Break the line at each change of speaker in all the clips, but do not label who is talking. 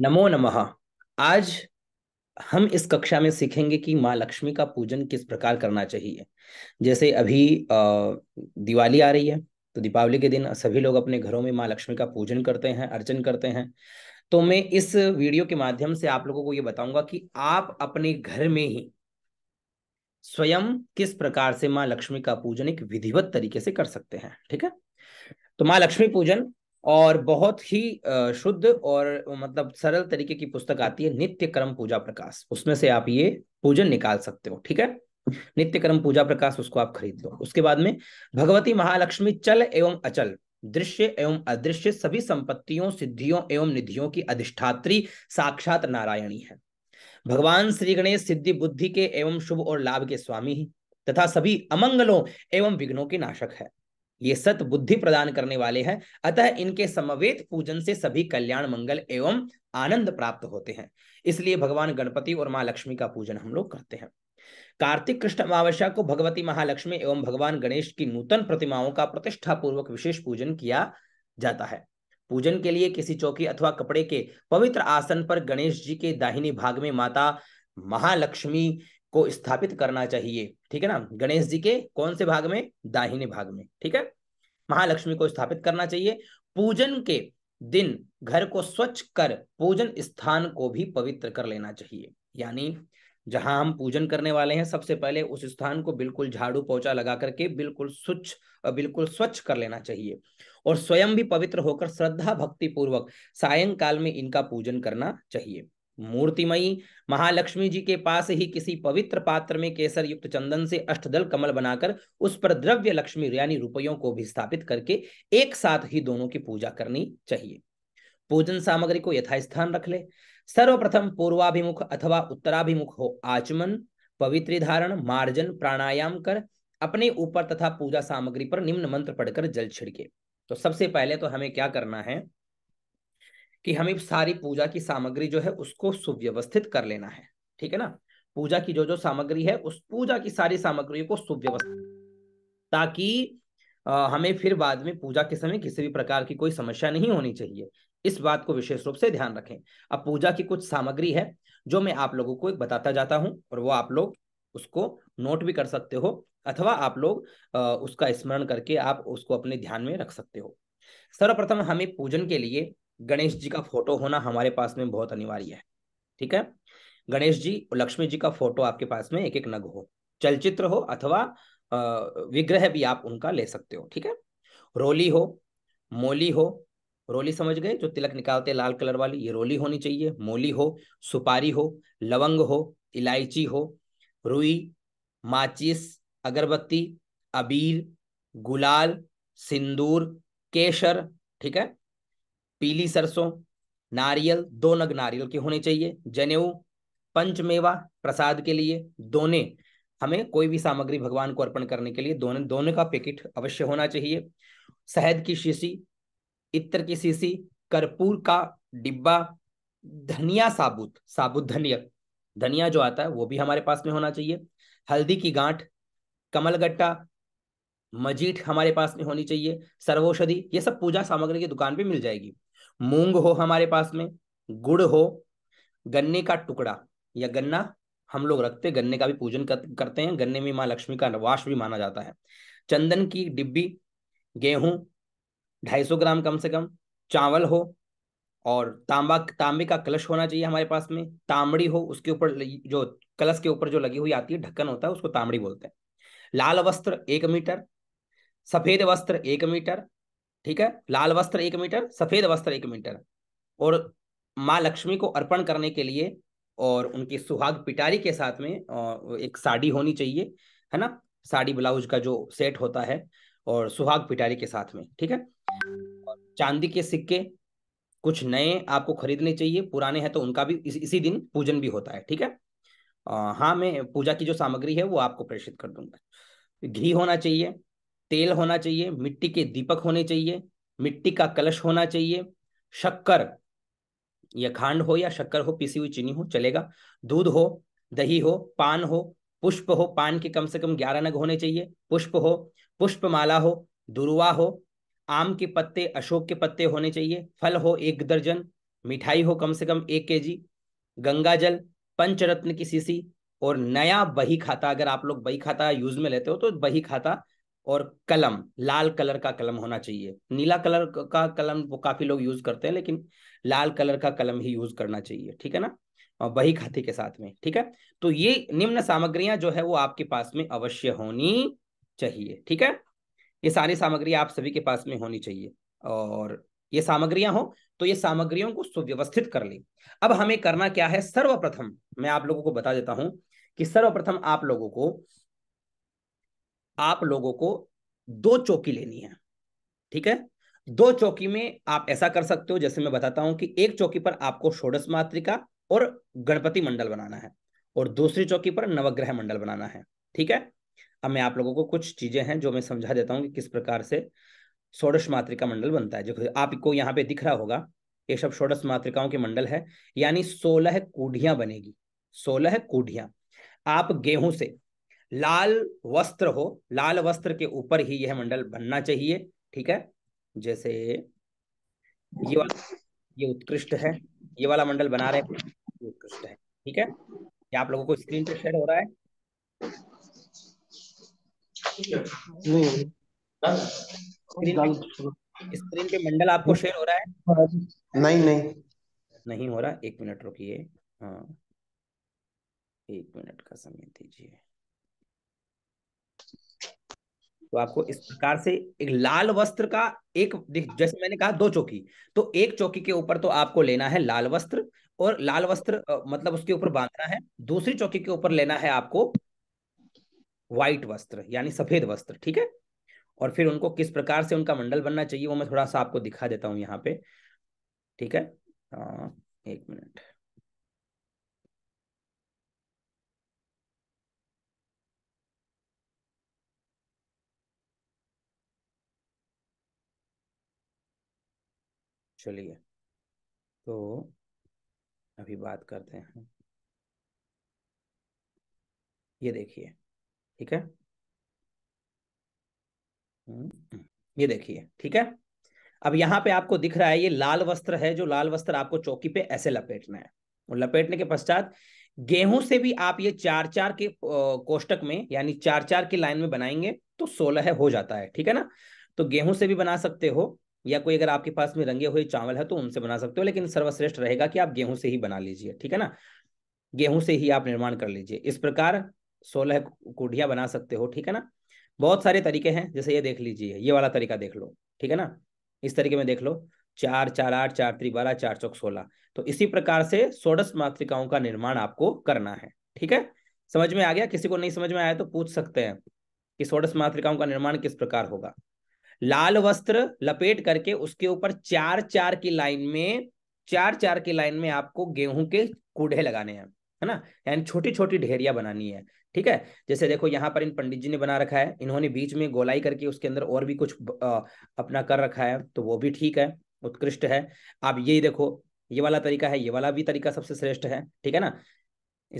नमो नमः आज हम इस कक्षा में सीखेंगे कि माँ लक्ष्मी का पूजन किस प्रकार करना चाहिए जैसे अभी दिवाली आ रही है तो दीपावली के दिन सभी लोग अपने घरों में माँ लक्ष्मी का पूजन करते हैं अर्चन करते हैं तो मैं इस वीडियो के माध्यम से आप लोगों को ये बताऊंगा कि आप अपने घर में ही स्वयं किस प्रकार से माँ लक्ष्मी का पूजन एक विधिवत तरीके से कर सकते हैं ठीक है तो माँ लक्ष्मी पूजन और बहुत ही शुद्ध और मतलब सरल तरीके की पुस्तक आती है नित्य कर्म पूजा प्रकाश उसमें से आप ये पूजन निकाल सकते हो ठीक है नित्य कर्म पूजा प्रकाश उसको आप खरीद लो उसके बाद में भगवती महालक्ष्मी चल एवं अचल दृश्य एवं अदृश्य सभी संपत्तियों सिद्धियों एवं निधियों की अधिष्ठात्री साक्षात नारायणी है भगवान श्री गणेश सिद्धि बुद्धि के एवं शुभ और लाभ के स्वामी ही तथा सभी अमंगलों एवं विघ्नों के नाशक है ये सत बुद्धि प्रदान करने वाले हैं अतः इनके समवेत पूजन से सभी कल्याण मंगल एवं आनंद प्राप्त होते हैं इसलिए भगवान गणपति और माँ लक्ष्मी का पूजन हम लोग करते हैं कार्तिक कृष्ण अमावस्या को भगवती महालक्ष्मी एवं भगवान गणेश की नूतन प्रतिमाओं का प्रतिष्ठा पूर्वक विशेष पूजन किया जाता है पूजन के लिए किसी चौकी अथवा कपड़े के पवित्र आसन पर गणेश जी के दाहिनी भाग में माता महालक्ष्मी को स्थापित करना चाहिए ठीक है ना गणेश जी के कौन से भाग में दाहिने भाग में ठीक है महालक्ष्मी को स्थापित करना चाहिए पूजन के दिन घर को स्वच्छ कर पूजन स्थान को भी पवित्र कर लेना चाहिए यानी जहां हम पूजन करने वाले हैं सबसे पहले उस स्थान को बिल्कुल झाड़ू पोछा लगा करके बिल्कुल स्वच्छ बिल्कुल स्वच्छ कर लेना चाहिए और स्वयं भी पवित्र होकर श्रद्धा भक्ति पूर्वक सायंकाल में इनका पूजन करना चाहिए मूर्तिमयी महालक्ष्मी जी के पास ही किसी पवित्र पात्र में केसर युक्त चंदन से अष्टदल कमल बनाकर उस पर द्रव्य लक्ष्मी यानी रुपयों को भी स्थापित करके एक साथ ही दोनों की पूजा करनी चाहिए पूजन सामग्री को यथास्थान रख ले सर्वप्रथम पूर्वाभिमुख अथवा उत्तराभिमुख हो आचमन पवित्र धारण मार्जन प्राणायाम कर अपने ऊपर तथा पूजा सामग्री पर निम्न मंत्र पढ़कर जल छिड़के तो सबसे पहले तो हमें क्या करना है कि हमें सारी पूजा की सामग्री जो है उसको सुव्यवस्थित कर लेना है ठीक है ना पूजा की जो जो सामग्री है उस पूजा की सारी सामग्री को सुव्यवस्थित ताकि हमें फिर बाद में पूजा के समय किसी भी प्रकार की कोई समस्या नहीं होनी चाहिए इस बात को विशेष रूप से ध्यान रखें अब पूजा की कुछ सामग्री है जो मैं आप लोगों को एक बताता जाता हूं और वो आप लोग उसको नोट भी कर सकते हो अथवा आप लोग उसका स्मरण करके आप उसको अपने ध्यान में रख सकते हो सर्वप्रथम हमें पूजन के लिए गणेश जी का फोटो होना हमारे पास में बहुत अनिवार्य है ठीक है गणेश जी और लक्ष्मी जी का फोटो आपके पास में एक एक नग हो चलचित्र हो अथवा विग्रह भी आप उनका ले सकते हो ठीक है रोली हो मोली हो रोली समझ गए जो तिलक निकालते लाल कलर वाली ये रोली होनी चाहिए मोली हो सुपारी हो लवंग हो इलायची हो रुई माचिस अगरबत्ती अबीर गुलाल सिंदूर केशर ठीक है पीली सरसों नारियल दो नग नारियल के होने चाहिए जनेऊ पंचमेवा प्रसाद के लिए दोने हमें कोई भी सामग्री भगवान को अर्पण करने के लिए दोनों दोनों का पैकेट अवश्य होना चाहिए शहद की शीशी इत्र की शीशी कर्पूर का डिब्बा धनिया साबुत साबुत धनिया धनिया जो आता है वो भी हमारे पास में होना चाहिए हल्दी की गांठ कमलगट्टा मजीठ हमारे पास में होनी चाहिए सर्वोषधि ये सब पूजा सामग्री की दुकान पे मिल जाएगी मूंग हो हमारे पास में गुड़ हो गन्ने का टुकड़ा या गन्ना हम लोग रखते गन्ने का भी पूजन करते हैं गन्ने में माँ लक्ष्मी का वास भी माना जाता है चंदन की डिब्बी गेहूं ढाई सौ ग्राम कम से कम चावल हो और तांबा तांबे का कलश होना चाहिए हमारे पास में तांबड़ी हो उसके ऊपर जो कलश के ऊपर जो लगी हुई आती है ढक्कन होता है उसको तांबड़ी बोलते हैं लाल वस्त्र एक मीटर सफेद वस्त्र एक मीटर ठीक है लाल वस्त्र एक मीटर सफेद वस्त्र एक मीटर और माँ लक्ष्मी को अर्पण करने के लिए और उनकी सुहाग पिटारी के साथ में एक साड़ी होनी चाहिए है ना साड़ी ब्लाउज का जो सेट होता है और सुहाग पिटारी के साथ में ठीक है चांदी के सिक्के कुछ नए आपको खरीदने चाहिए पुराने हैं तो उनका भी इस, इसी दिन पूजन भी होता है ठीक है हाँ मैं पूजा की जो सामग्री है वो आपको प्रेषित कर दूंगा घी होना चाहिए तेल होना चाहिए मिट्टी के दीपक होने चाहिए मिट्टी का कलश होना चाहिए शक्कर या खांड हो या शक्कर हो पीसी हुई चीनी हो चलेगा दूध हो दही हो पान हो पुष्प हो पान के कम से कम ग्यारह नग होने चाहिए पुष्प हो पुष्पमाला हो दुर्वा हो आम के पत्ते अशोक के पत्ते होने चाहिए फल हो एक दर्जन मिठाई हो कम से कम एक के जी गंगा जल पंचरत्न की सीसी और नया बही खाता अगर आप लोग बही खाता यूज में लेते हो तो बही खाता और कलम लाल कलर का कलम होना चाहिए नीला कलर का कलम वो काफी लोग यूज करते हैं लेकिन लाल कलर का कलम ही यूज करना चाहिए ठीक है ना बही खाते के साथ में ठीक है तो ये निम्न सामग्रियां जो है वो आपके पास में अवश्य होनी चाहिए ठीक है ये सारी सामग्री आप सभी के पास में होनी चाहिए और ये सामग्रियां हो तो ये सामग्रियों को सुव्यवस्थित कर ले अब हमें करना क्या है सर्वप्रथम मैं आप लोगों को बता देता हूं कि सर्वप्रथम आप लोगों को आप लोगों को दो चौकी लेनी है ठीक है दो चौकी में आप ऐसा कर सकते हो जैसे मैं बताता हूं कि एक चौकी पर आपको षोडश मातृका और गणपति मंडल बनाना है और दूसरी चौकी पर नवग्रह मंडल बनाना है ठीक है अब मैं आप लोगों को कुछ चीजें हैं जो मैं समझा देता हूं कि किस प्रकार से षोडश मातृका मंडल बनता है जो आपको यहाँ पे दिख रहा होगा ये सब षोडश मातृकाओं के मंडल है यानी सोलह कूढ़ियां बनेगी सोलह कूढ़ियां आप गेहूं से लाल वस्त्र हो लाल वस्त्र के ऊपर ही यह मंडल बनना चाहिए ठीक है जैसे ये वाला ये उत्कृष्ट है ये वाला मंडल बना रहे उत्कृष्ट है ठीक है ये आप लोगों को स्क्रीन पे शेयर हो रहा है स्क्रीन पे मंडल आपको शेयर हो रहा है नहीं नहीं नहीं हो रहा एक मिनट रुकिए हाँ एक मिनट का समय दीजिए तो आपको इस प्रकार से एक लाल वस्त्र का एक जैसे मैंने कहा दो चौकी तो एक चौकी के ऊपर तो आपको लेना है लाल वस्त्र और लाल वस्त्र मतलब उसके ऊपर बांधना है दूसरी चौकी के ऊपर लेना है आपको व्हाइट वस्त्र यानी सफेद वस्त्र ठीक है और फिर उनको किस प्रकार से उनका मंडल बनना चाहिए वो मैं थोड़ा सा आपको दिखा देता हूं यहाँ पे ठीक है आ, एक मिनट चलिए तो अभी बात करते हैं ये देखिए ठीक है हम्म, ये देखिए ठीक है अब यहाँ पे आपको दिख रहा है ये लाल वस्त्र है जो लाल वस्त्र आपको चौकी पे ऐसे लपेटना है और लपेटने के पश्चात गेहूं से भी आप ये चार चार के कोष्टक में यानी चार चार की लाइन में बनाएंगे तो सोलह हो जाता है ठीक है ना तो गेहूं से भी बना सकते हो या कोई अगर आपके पास में रंगे हुए चावल है तो उनसे बना सकते हो लेकिन सर्वश्रेष्ठ रहेगा कि आप गेहूं से ही बना लीजिए ठीक है ना गेहूं से ही आप निर्माण कर लीजिए इस प्रकार सोलह कुढ़िया बना सकते हो ठीक है ना बहुत सारे तरीके हैं जैसे ये देख लीजिए ये वाला तरीका देख लो ठीक है ना इस तरीके में देख लो चार चार आठ चार त्री बारह चार चौक सोलह तो इसी प्रकार से सोडस मातृकाओं का निर्माण आपको करना है ठीक है समझ में आ गया किसी को नहीं समझ में आया तो पूछ सकते हैं कि सोडस मातृकाओं का निर्माण किस प्रकार होगा लाल वस्त्र लपेट करके उसके ऊपर चार चार की लाइन में चार चार की लाइन में आपको गेहूं के कूढ़े लगाने हैं है ना यानी छोटी छोटी ढेरिया बनानी है ठीक है जैसे देखो यहाँ पर इन पंडित जी ने बना रखा है इन्होंने बीच में गोलाई करके उसके अंदर और भी कुछ अपना कर रखा है तो वो भी ठीक है उत्कृष्ट है आप ये देखो ये वाला तरीका है ये वाला भी तरीका सबसे श्रेष्ठ है ठीक है ना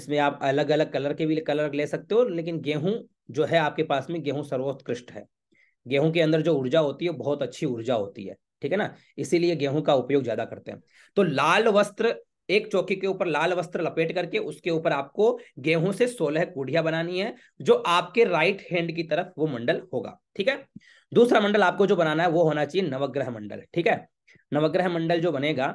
इसमें आप अलग अलग कलर के भी कलर ले सकते हो लेकिन गेहूं जो है आपके पास में गेहूं सर्वोत्कृष्ट है गेहूं के अंदर जो ऊर्जा होती है बहुत अच्छी ऊर्जा होती है ठीक है ना इसीलिए गेहूं का उपयोग ज्यादा करते हैं तो लाल वस्त्र एक चौकी के ऊपर लाल वस्त्र लपेट करके उसके ऊपर आपको गेहूं से सोलह कूढ़िया बनानी है जो आपके राइट हैंड की तरफ वो मंडल होगा ठीक है दूसरा मंडल आपको जो बनाना है वो होना चाहिए नवग्रह मंडल ठीक है नवग्रह मंडल जो बनेगा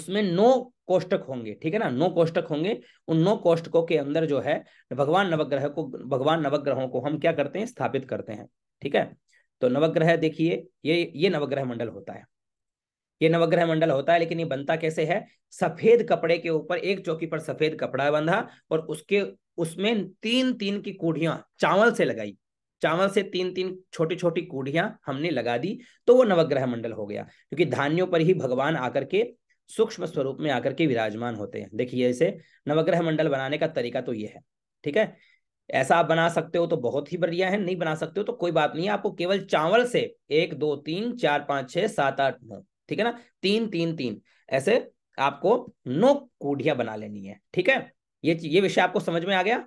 उसमें नौ कोष्टक होंगे ठीक है ना नौ कोष्टक होंगे उन नौ कोष्टकों के अंदर जो है भगवान नवग्रह को भगवान नवग्रहों को हम क्या करते हैं स्थापित करते हैं ठीक है तो नवग्रह देखिए ये ये नवग्रह मंडल होता है ये नवग्रह मंडल होता है लेकिन ये बनता कैसे है सफेद कपड़े के ऊपर एक चौकी पर सफेद कपड़ा बंधा और उसके उसमें तीन तीन की कूढ़ियां चावल से लगाई चावल से तीन तीन छोटी छोटी कूढ़ियां हमने लगा दी तो वो नवग्रह मंडल हो गया क्योंकि धान्यों पर ही भगवान आकर के सूक्ष्म स्वरूप में आकर के विराजमान होते हैं देखिए इसे नवग्रह मंडल बनाने का तरीका तो ये है ठीक है ऐसा आप बना सकते हो तो बहुत ही बढ़िया है नहीं बना सकते हो तो कोई बात नहीं है आपको केवल चावल से एक दो तीन चार पांच छह सात आठ नौ ठीक है ना तीन तीन तीन ऐसे आपको नौ कूढ़िया बना लेनी है ठीक है ये ये विषय आपको समझ में आ गया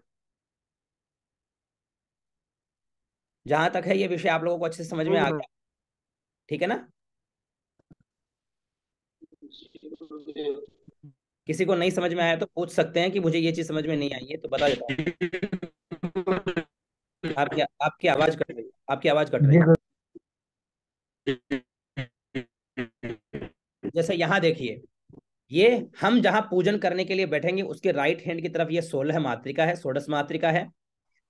जहां तक है ये विषय आप लोगों को अच्छे से समझ में आ गया ठीक है ना किसी को नहीं समझ में आया तो पूछ सकते हैं कि मुझे ये चीज समझ में नहीं आई है तो बता देता आपकी आपकी आवाज कट रही है आपकी आवाज कट रही है जैसे यहाँ देखिए ये हम जहां पूजन करने के लिए बैठेंगे उसके राइट हैंड की तरफ ये सोलह मातृका है सोडस मातृका है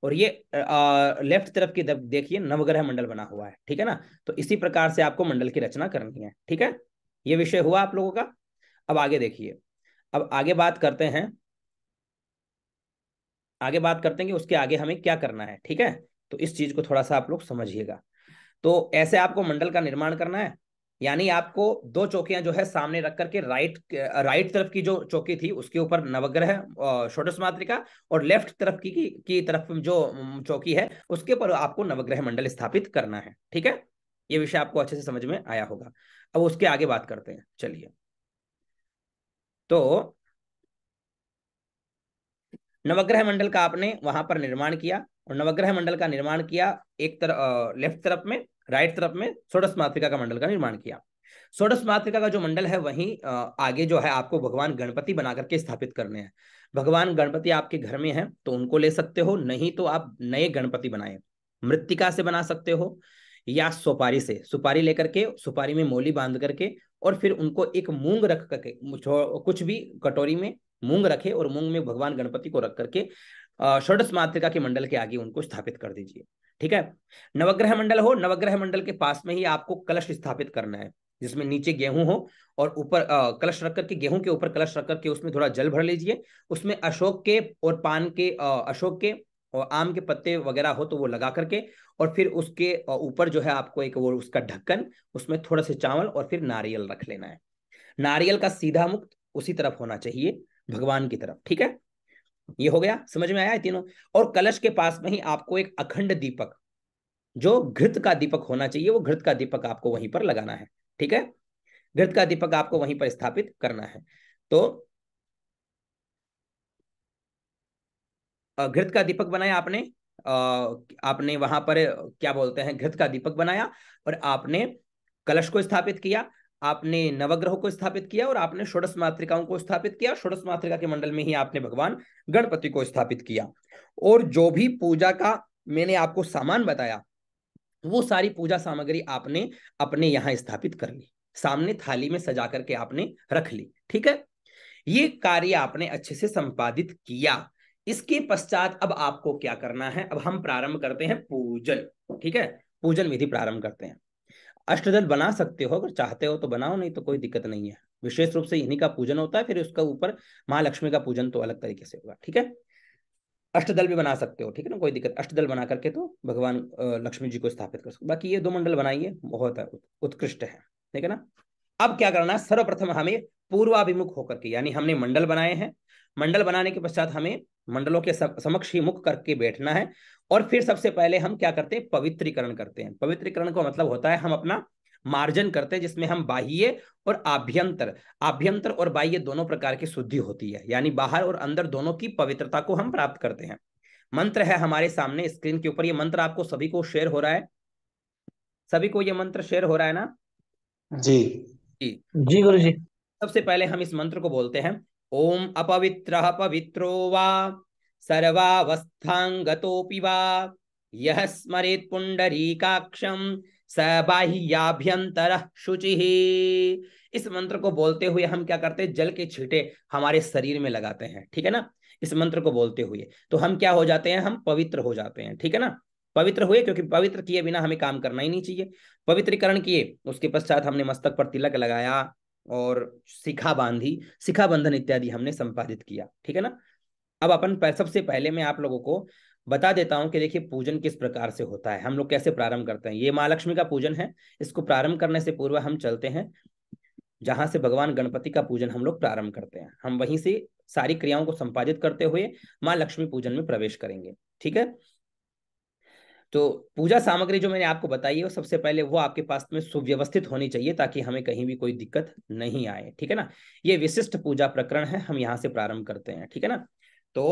और ये आ, लेफ्ट तरफ की देखिए नवग्रह मंडल बना हुआ है ठीक है ना तो इसी प्रकार से आपको मंडल की रचना करनी है ठीक है ये विषय हुआ आप लोगों का अब आगे देखिए अब आगे बात करते हैं आगे बात करते हैं कि उसके आगे हमें क्या करना है ठीक है तो इस चीज को थोड़ा सा आप लोग समझिएगा तो ऐसे आपको मंडल का निर्माण करना है यानी आपको दो चौकियां जो है सामने रख करके राइट राइट तरफ की जो चौकी थी उसके ऊपर नवग्रह षोडश मातृका और लेफ्ट तरफ की की, की तरफ जो चौकी है उसके ऊपर आपको नवग्रह मंडल स्थापित करना है ठीक है ये विषय आपको अच्छे से समझ में आया होगा अब उसके आगे बात करते हैं चलिए तो नवग्रह मंडल का आपने वहां पर निर्माण किया और नवग्रह मंडल का निर्माण किया एक तरफ लेफ्ट तरफ में राइट तरफ में षोडश मातृका का मंडल का निर्माण किया षोडश मातृका का जो मंडल है वहीं आगे जो है आपको भगवान गणपति बना करके स्थापित करने हैं भगवान गणपति आपके घर में है तो उनको ले सकते हो नहीं तो आप नए गणपति बनाए मृतिका से बना सकते हो या सुपारी से सुपारी लेकर के सुपारी में मोली बांध करके और फिर उनको एक मूंग रख करके कुछ भी कटोरी में मूंग रखे और मूंग में भगवान गणपति को रख करके षोडश मातृका के मंडल के आगे उनको स्थापित कर दीजिए ठीक है नवग्रह मंडल हो नवग्रह मंडल के पास में ही आपको कलश स्थापित करना है जिसमें नीचे गेहूं हो और ऊपर कलश रख करके गेहूं के ऊपर कलश रख करके उसमें थोड़ा जल भर लीजिए उसमें अशोक के और पान के अशोक के और आम के पत्ते वगैरह हो तो वो लगा करके और फिर उसके ऊपर जो है आपको एक वो उसका ढक्कन उसमें थोड़ा सा चावल और फिर नारियल रख लेना है नारियल का सीधा मुक्त उसी तरफ होना चाहिए भगवान की तरफ ठीक है ये हो गया समझ में आया तीनों और कलश के पास में ही आपको एक अखंड दीपक जो घृत का दीपक होना चाहिए वो घृत का दीपक आपको वहीं पर लगाना है ठीक है घृत का दीपक आपको वहीं पर स्थापित करना है तो घृत का दीपक बनाया आपने आपने वहां पर क्या बोलते हैं घृत का दीपक बनाया और आपने कलश को स्थापित किया आपने नवग्रह को स्थापित किया और आपने षोडश मातृकाओं को स्थापित किया षोडश मातृका के मंडल में ही आपने भगवान गणपति को स्थापित किया और जो भी पूजा का मैंने आपको सामान बताया वो सारी पूजा सामग्री आपने अपने यहाँ स्थापित कर ली सामने थाली में सजा करके आपने रख ली ठीक है ये कार्य आपने अच्छे से संपादित किया इसके पश्चात अब आपको क्या करना है अब हम प्रारंभ करते हैं पूजन ठीक है पूजन विधि प्रारंभ करते हैं अष्टदल बना सकते हो अगर चाहते हो तो बनाओ नहीं तो कोई दिक्कत नहीं है विशेष रूप से इन्हीं का पूजन होता है फिर उसका ऊपर महालक्ष्मी का पूजन तो अलग तरीके से होगा ठीक है अष्टदल भी बना सकते हो ठीक है ना कोई दिक्कत अष्टदल बना करके तो भगवान लक्ष्मी जी को स्थापित कर सकते बाकी ये दो मंडल बनाइए बहुत उत्कृष्ट है ठीक है ना अब क्या करना है सर्वप्रथम हमें पूर्वाभिमुख होकर के यानी हमने मंडल बनाए हैं मंडल बनाने के पश्चात हमें मंडलों के समक्ष ही मुख करके बैठना है और फिर सबसे पहले हम क्या करते हैं पवित्रीकरण करते हैं पवित्रीकरण का मतलब होता है हम अपना मार्जन करते हैं जिसमें हम बाह्य और आभ्यंतर आभ्यंतर और बाह्य दोनों प्रकार की शुद्धि होती है यानी बाहर और अंदर दोनों की पवित्रता को हम प्राप्त करते हैं मंत्र है हमारे सामने स्क्रीन के ऊपर ये मंत्र आपको सभी को शेयर हो रहा है सभी को ये मंत्र शेयर हो रहा है ना जी जी जी गुरु जी सबसे पहले हम इस मंत्र को बोलते हैं ओम अपवित्र पवित्रो वा सर्वावस्थांगतोपि वा यः स्मरेत् स बाह्याभ्यंतर शुचि इस मंत्र को बोलते हुए हम क्या करते हैं जल के छींटे हमारे शरीर में लगाते हैं ठीक है ना इस मंत्र को बोलते हुए तो हम क्या हो जाते हैं हम पवित्र हो जाते हैं ठीक है ना पवित्र हुए क्योंकि पवित्र किए बिना हमें काम करना ही नहीं चाहिए पवित्रीकरण किए उसके पश्चात हमने मस्तक पर तिलक लगाया और शिखा बांधी शिखा बंधन इत्यादि हमने संपादित किया ठीक है ना अब अपन सबसे पहले मैं आप लोगों को बता देता हूं कि देखिए पूजन किस प्रकार से होता है हम लोग कैसे प्रारंभ करते हैं ये माँ लक्ष्मी का पूजन है इसको प्रारंभ करने से पूर्व हम चलते हैं जहां से भगवान गणपति का पूजन हम लोग प्रारंभ करते हैं हम वहीं से सारी क्रियाओं को संपादित करते हुए माँ लक्ष्मी पूजन में प्रवेश करेंगे ठीक है तो पूजा सामग्री जो मैंने आपको बताई है सबसे पहले वो आपके पास में सुव्यवस्थित होनी चाहिए ताकि हमें कहीं भी कोई दिक्कत नहीं आए ठीक है ना ये विशिष्ट पूजा प्रकरण है हम यहाँ से प्रारंभ करते हैं ठीक है ना तो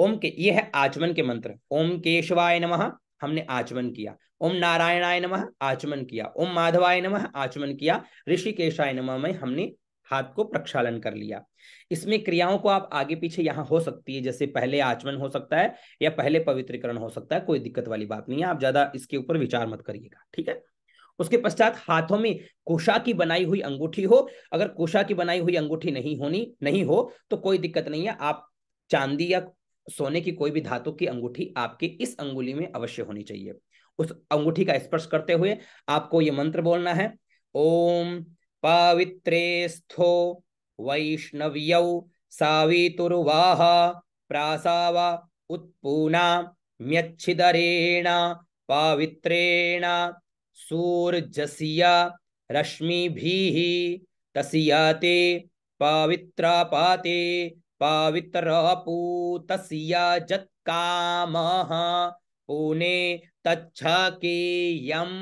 ओम के ये है आचमन के मंत्र ओम केशवाय नम हमने आचमन किया ओम नारायणाय नम आचमन किया ओम माधवाय नम आचमन किया ऋषिकेशाय नम में हमने हाथ को प्रक्षालन कर लिया इसमें क्रियाओं को आप आगे पीछे यहाँ हो सकती है जैसे पहले आचमन हो सकता है या पहले पवित्रीकरण हो सकता है कोई दिक्कत वाली बात नहीं है आप ज्यादा इसके ऊपर विचार मत करिएगा ठीक है उसके पश्चात हाथों में कोशा की बनाई हुई अंगूठी हो अगर कोशा की बनाई हुई अंगूठी नहीं होनी नहीं हो तो कोई दिक्कत नहीं है आप चांदी या सोने की कोई भी धातु की अंगूठी आपके इस अंगुली में अवश्य होनी चाहिए उस अंगूठी का स्पर्श करते हुए आपको ये मंत्र बोलना है ओम पावित्रेस्थो वैष्णव्यौ सावितुर्वाह प्रासाव उत्पूना म्यच्छिदरेण पावित्रेण सूर्जस्य रश्मिभिः तस्याते पावित्रापाते पवित्रपाते जत्कामः पुने तच्छकेयम्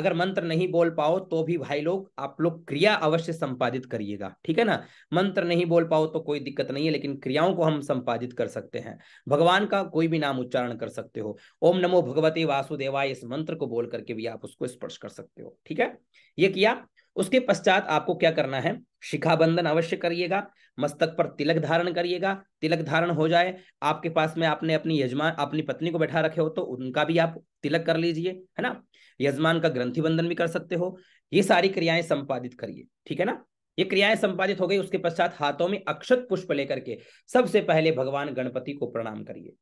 अगर मंत्र नहीं बोल पाओ तो भी भाई लोग आप लोग क्रिया अवश्य संपादित करिएगा ठीक है ना मंत्र नहीं बोल पाओ तो कोई दिक्कत नहीं है लेकिन क्रियाओं को हम संपादित कर सकते हैं भगवान का कोई भी नाम उच्चारण कर सकते हो ओम नमो भगवती वासुदेवाय इस मंत्र को बोल करके भी आप उसको स्पर्श कर सकते हो ठीक है ये किया उसके पश्चात आपको क्या करना है शिखा बंधन अवश्य करिएगा मस्तक पर तिलक धारण करिएगा तिलक धारण हो जाए आपके पास में आपने अपनी यजमान अपनी पत्नी को बैठा रखे हो तो उनका भी आप तिलक कर लीजिए है ना यजमान का ग्रंथि बंधन भी कर सकते हो ये सारी क्रियाएं संपादित करिए ठीक है ना ये क्रियाएं संपादित हो गई उसके पश्चात हाथों में अक्षत पुष्प लेकर के सबसे पहले भगवान गणपति को प्रणाम करिए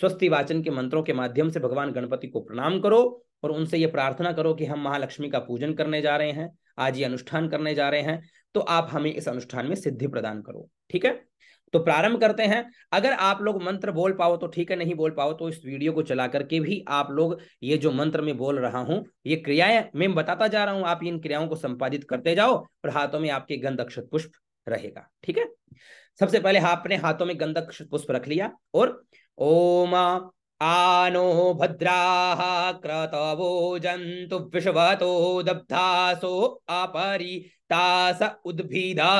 स्वस्ति वाचन के मंत्रों के माध्यम से भगवान गणपति को प्रणाम करो और उनसे ये प्रार्थना करो कि हम महालक्ष्मी का पूजन करने जा रहे हैं आज ये अनुष्ठान करने जा रहे हैं तो आप हमें इस अनुष्ठान में सिद्धि प्रदान करो ठीक है तो प्रारंभ करते हैं अगर आप लोग मंत्र बोल पाओ तो ठीक है नहीं बोल पाओ तो इस वीडियो को चला करके भी आप लोग ये जो मंत्र में बोल रहा हूं ये क्रियाएं मैं बताता जा रहा हूं आप इन क्रियाओं को संपादित करते जाओ और हाथों में आपके गंध अक्षत पुष्प रहेगा ठीक है सबसे पहले आपने हाथों में गंध अक्षत पुष्प रख लिया और ओम आनो भद्रा क्रतवो जंतु विश्वतो दब्धासो तास उद्भिदा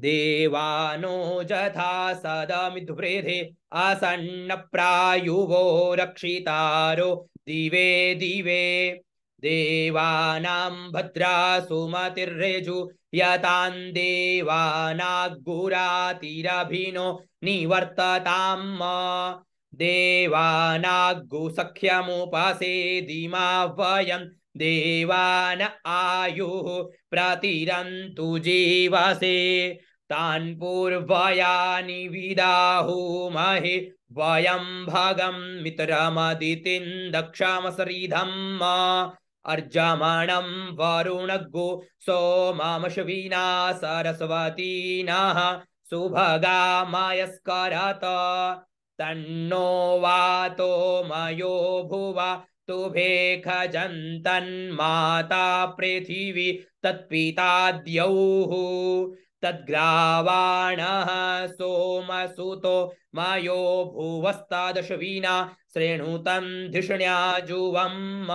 देवानो जथा आसन्न आसन्नप्रायुवो रक्षितारो दिवे दिवे देवानां भद्रा सुमतिर्रेजु यतां देवानाग्गुरातिरभिनो निवर्तताम् देवानाग्गुसख्यमुपासे दिमा वयम् देवान आयु प्रतिरन्तु जीवसे तान पूर्वयानि विदाहुमहि वयं भगं मित्रमदितिं दक्षामसरिधम् अर्जमाणं वरुणगो सोमामशवीना सरस्वतीनः सुभगामयस्करत तन्नो वातो मयो भुवा स्तुभे खजन्तन्माता पृथिवी तत्पिताद्यौः तद्ग्रावाणः सोमसुतो मयो भुवस्तादशवीना श्रेणुतं धिषण्या जुवम्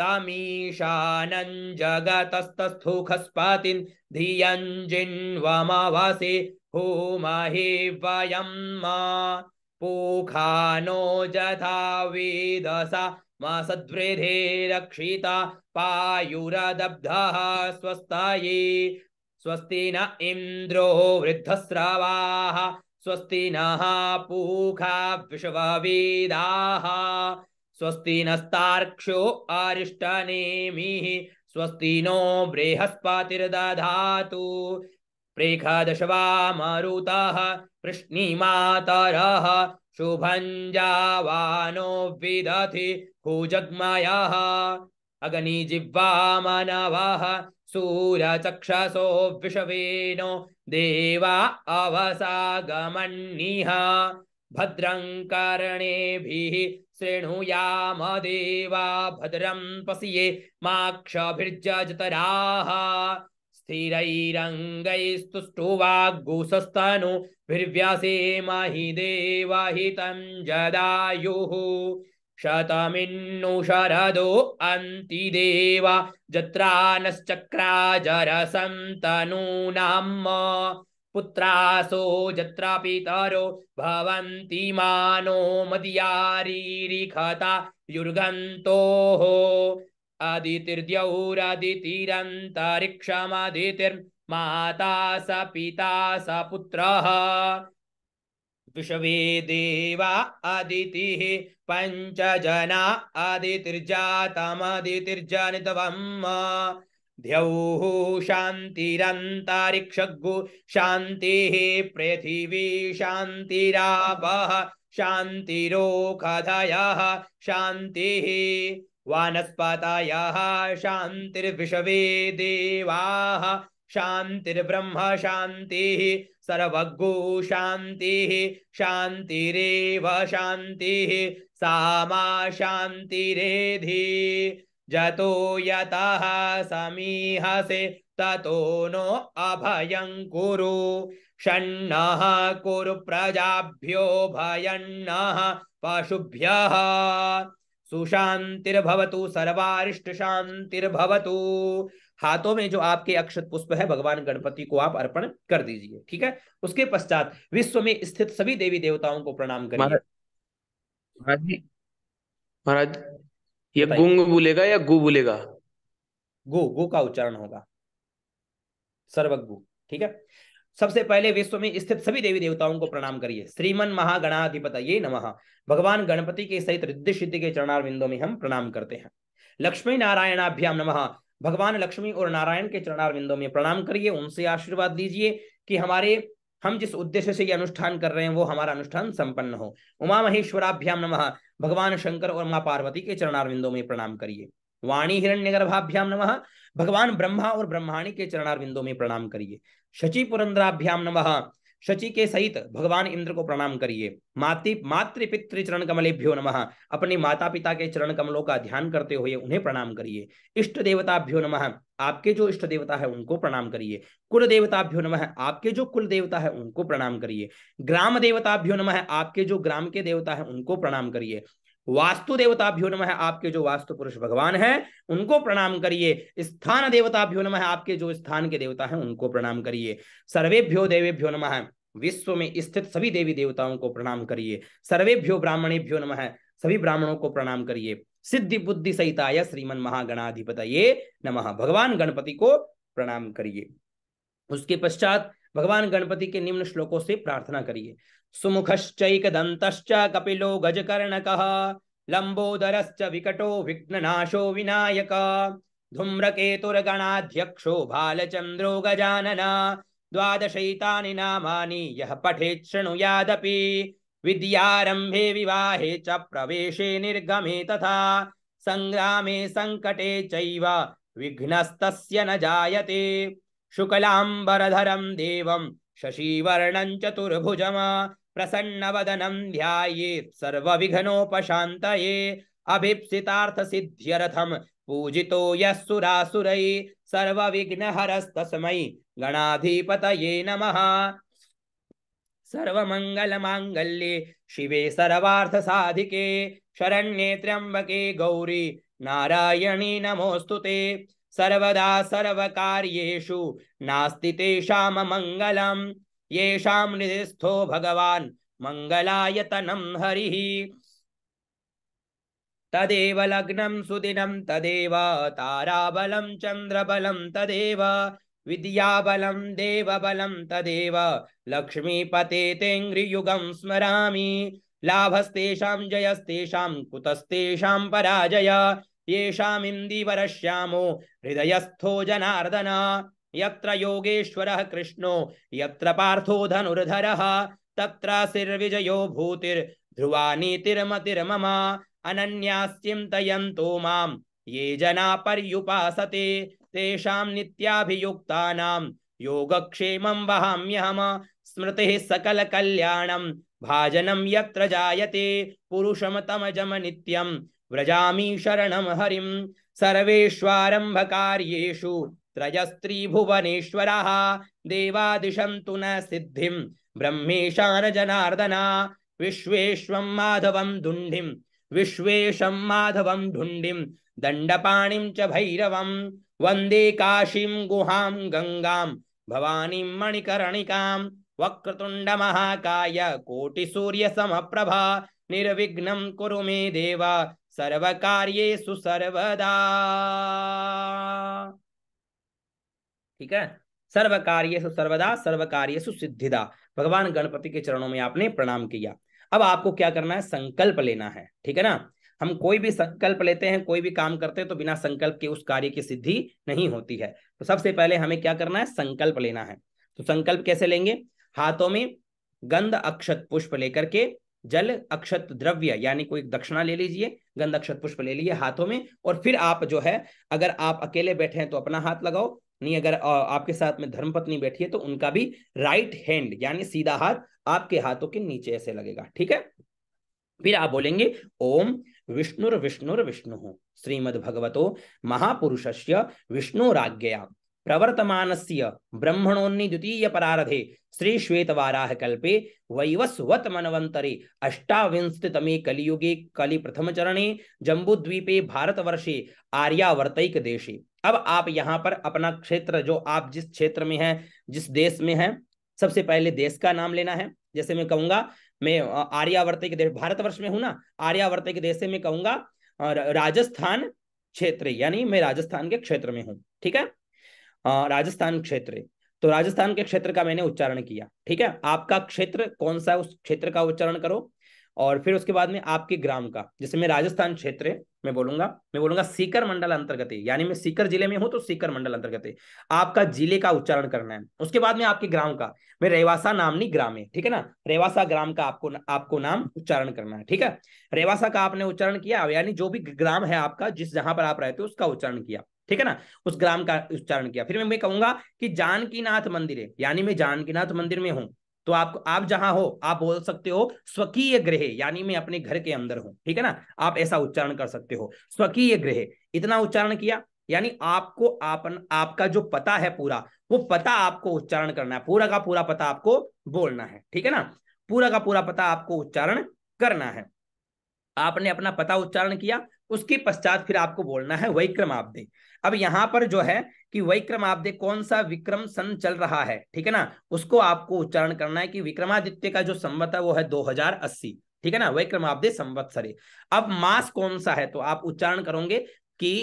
तमीशानं जगतस्तस्थुखस्पतिं धियञ्जिन्वमवसि भूमहि वयं पूखानो जथा वेदसा मा सद्वृधे रक्षिता पायुरदब्धः स्वस्तायै स्वस्ति न इन्द्रो वृद्धस्रावाः स्वस्ति नः पूखा विश्ववेदाः स्वस्ति नस्तार्क्ष्यो अरिष्टनेमिः स्वस्ति नो बृहस्पतिर्दधातु प्रेखदश वा मरुतः पृश्निमातरः शुभंजावानो विदधि कुजग्मयः अग्नि जिह्वामनवः सूरचक्षसो विषवेनो देवा अवसागमन्निः भद्रं कर्णेभिः शृणुयाम देवा भद्रं पश्ये माक्षभिर्जतराः स्थिरैरङ्गैस्तुष्टो वाग्गुसस्तनु विर्व्यासे माहि देवाहितं जदायुः शतमिन्नु शरदो अन्ति देवा जत्रानश्चक्राजरसं तनूनाम् पुत्रासो जत्रा पितरो भवन्ति मानो मदियारीरिखता युर्गन्तोः आदितिर्द्यौरादितिरन्तरिक्षमादितिर्माता स पिता स पुत्रः विश्वे देवा आदितिः पञ्चजना आदितिर्जातमदितिर्जनितवम् द्यौः शान्तिरन्तरिक्षग्गु शान्तिः पृथिवी शान्तिरापः शान्तिरोखधयः शान्तिः वानस्पतायाः शान्तिर्विषवे देवाः शान्तिर्ब्रह्म शान्तिः सर्वज्ञो शान्तिः शान्तिरेव शान्तिः सा मा शान्तिरेधि जतो यतः समीहसे ततो नो अभयं कुरु षण्णः कुरु प्रजाभ्यो भयन्नः पशुभ्यः सुशांतिर्भवतु सर्वारिष्ट शांतिर्भवतु हाथों में जो आपके अक्षत पुष्प है भगवान गणपति को आप अर्पण कर दीजिए ठीक है उसके पश्चात विश्व में स्थित सभी देवी देवताओं को प्रणाम करिए महाराज ये गुंग बोलेगा या गु बोलेगा गु गु का उच्चारण होगा सर्वगु ठीक है सबसे पहले विश्व में स्थित सभी देवी देवताओं को प्रणाम करिए श्रीमन महागणाधिपत ये नम भगवान गणपति के सहित रिद्धि सिद्धि के चरणार बिंदो में हम प्रणाम करते हैं लक्ष्मी नारायणाभ्याम नम भगवान लक्ष्मी और नारायण के चरणार बिंदो में प्रणाम करिए उनसे आशीर्वाद लीजिए कि हमारे हम जिस उद्देश्य से ये अनुष्ठान कर रहे हैं वो हमारा अनुष्ठान संपन्न हो उमा महेश्वराभ्याम नम भगवान शंकर और माँ पार्वती के बिंदो में प्रणाम करिए वाणी हिरण्य गर्भाभ्याम नम भगवान ब्रह्मा और ब्रह्माणी के चरणार बिंदु में प्रणाम करिए शचि पुरंद्राभ्याम नमः शचि के सहित भगवान इंद्र को प्रणाम करिए मातृ मातृ पितृ चरण कमलेभ्यो नम अपने माता पिता के चरण कमलों का ध्यान करते हुए उन्हें प्रणाम करिए इष्ट देवताभ्यो नम आपके जो इष्ट देवता है उनको प्रणाम करिए कुल देवताभ्यो नम आपके जो कुल देवता है उनको प्रणाम करिए ग्राम देवताभ्यो नम आपके जो ग्राम के देवता है उनको प्रणाम करिए वास्तु देवताभ्यो नमः आपके जो वास्तु पुरुष भगवान हैं उनको प्रणाम करिए स्थान देवताभ्यो नमः आपके जो स्थान के देवता हैं उनको प्रणाम करिए सर्वेभ्यो देवेभ्यो नमः विश्व में स्थित सभी देवी देवताओं को प्रणाम करिए सर्वेभ्यो ब्राह्मणेभ्यो नमः सभी ब्राह्मणों को प्रणाम करिए सिद्धि बुद्धि सहिताय श्रीमन महागणाधिपत ये नम भगवान गणपति को प्रणाम करिए उसके पश्चात भगवान गणपति के निम्न श्लोकों से प्रार्थना करिए सुमुखश्चैकदन्तश्च कपिलो गजकर्णक लम्बोदरश्च विकटो विघ्ननाशो विनायक धूम्रकेतुर्गणाध्यक्षो भालचन्द्रो गजानन द्वादशैतानि नामानि यः पठेत् शृणुयादपि विद्यारम्भे विवाहे च प्रवेशे निर्गमे तथा सङ्ग्रामे सङ्कटे चैव विघ्नस्तस्य न जायते शुकलांबरधरम देवं शशिवर्णं चतुर्भुजम् प्रसन्न प्रसन्नवदनं ध्यायेत् सर्वविघ्नोपशान्तये अभिप्सितार्थसिद्ध्यरथं पूजितो यः सुरासुरै गणाधिपत नम सर्वंगल मंगल्ये शिवे सर्वार्थसाधिके शरण्ये त्र्यम्बके गौरी नारायणी नमोस्तु ते सर्वदा सर्वकार्येषु नास्ति तेषाममङ्गलम् येषाम् निधिस्थो भगवान् मङ्गलायतनं हरिः तदेव लग्नं सुदिनं तदेव ताराबलं चन्द्रबलं तदेव विद्याबलं देवबलं तदेव लक्ष्मीपते तेऽङ्घ्रियुगं स्मरामी लाभस्तेषां जयस्तेषां कुतस्तेषां पराजय येषामिन्दीवरश्यामो हृदयस्थो जनार्दन यत्र योगेश्वरः कृष्णो यत्र पार्थो धनुर्धरः तत्र सिर्विजयो भूतिर्ध्रुवा नीतिर्मतिर्मम अनन्यास्यं तयन्तो माम् ये जना पर्युपासते तेषां नित्याभियुक्तानां योगक्षेमं वहाम्यहम स्मृतिः सकलकल्याणं भाजनं यत्र जायते पुरुषम तमजम नित्यं व्रजामि शरणं हरिं सर्वेष्वारम्भकार्येषु त्रयस्त्रीभुवनेश्वरः देवादिशन्तु न सिद्धि ब्रह्मेशान जनार्दना विश्वेश्वं माधवं धुण्डिं विश्वेशं माधवं धुण्डिं दण्डपाणिं च भैरव वंदे काशी गुहां गङ्गां भवानीं मणिकर्णिकां सम प्रभा निर्विघ्न कुरु मे देव सर्वकार्येषु सर्वदा ठीक है सर्व कार्य सर्वदा सर्व कार्य सिद्धिदा भगवान गणपति के चरणों में आपने प्रणाम किया अब आपको क्या करना है संकल्प लेना है ठीक है ना हम कोई भी संकल्प लेते हैं कोई भी काम करते हैं तो बिना संकल्प के उस कार्य की सिद्धि नहीं होती है तो सबसे पहले हमें क्या करना है संकल्प लेना है तो संकल्प कैसे लेंगे हाथों में गंध अक्षत पुष्प लेकर के जल अक्षत द्रव्य यानी कोई दक्षिणा ले लीजिए गंध अक्षत पुष्प ले लीजिए हाथों में और फिर आप जो है अगर आप अकेले बैठे हैं तो अपना हाथ लगाओ नहीं अगर आपके साथ में धर्मपत्नी बैठी है तो उनका भी राइट हैंड यानी सीधा हाथ आपके हाथों के नीचे ऐसे लगेगा ठीक है फिर आप बोलेंगे ओम विष्णुर विष्णुर विष्णु श्रीमद भगवतो महापुरुष विष्णु राज्ञया प्रवर्तमान ब्रह्मणोन्नी द्वितीय परारधे श्री श्वेत वाराह कल्पे वैवस्वत मनवंतरे अष्टाविंशति तमे कलियुगे कलि प्रथम चरणे जम्बुद्वीपे भारतवर्षे आर्यावर्तैक देशे अब आप यहाँ पर अपना क्षेत्र जो आप जिस क्षेत्र में हैं जिस देश में हैं सबसे पहले देश का नाम लेना है जैसे मैं कहूंगा मैं आर्यावर्त के देश भारतवर्ष में हूं ना आर्यावर्त के देश से मैं कहूंगा राजस्थान क्षेत्र यानी मैं राजस्थान के क्षेत्र में हूं ठीक है राजस्थान क्षेत्र तो राजस्थान के क्षेत्र का मैंने उच्चारण किया ठीक है आपका क्षेत्र कौन सा उस क्षेत्र का उच्चारण करो और फिर उसके बाद में आपके ग्राम का जैसे मैं राजस्थान क्षेत्र है मैं बोलूंगा मैं बोलूंगा सीकर मंडल अंतर्गत यानी मैं सीकर जिले में हूं तो सीकर मंडल अंतर्गत आपका जिले का उच्चारण करना है उसके बाद में आपके ग्राम का मैं रेवासा नामनी ग्राम है ठीक है ना रेवासा ग्राम का आपको आपको नाम उच्चारण करना है ठीक है रेवासा का आपने उच्चारण किया यानी जो भी ग्राम है आपका जिस जहां पर आप रहते हो उसका उच्चारण किया ठीक है ना उस ग्राम का उच्चारण किया फिर मैं कहूंगा कि जानकीनाथ मंदिर है यानी मैं जानकीनाथ मंदिर में हूँ तो आप आप जहां हो आप बोल सकते हो स्वकीय ग्रह यानी मैं अपने घर के अंदर हूं ठीक है ना आप ऐसा उच्चारण कर सकते हो स्वकीय ग्रह इतना उच्चारण किया यानी आपको आपन आपका जो पता है पूरा वो पता आपको उच्चारण करना है पूरा का पूरा पता आपको बोलना है ठीक है ना पूरा का पूरा पता आपको उच्चारण करना है आपने अपना पता उच्चारण किया उसके पश्चात फिर आपको बोलना है वही क्रम आप दे अब यहां पर जो है कि वैक्रम देख कौन सा विक्रम सन चल रहा है ठीक है ना उसको आपको उच्चारण करना है कि विक्रमादित्य का जो संवत है वो है 2080 ठीक है ना संवत संवत्सरे अब मास कौन सा है तो आप उच्चारण करोगे कि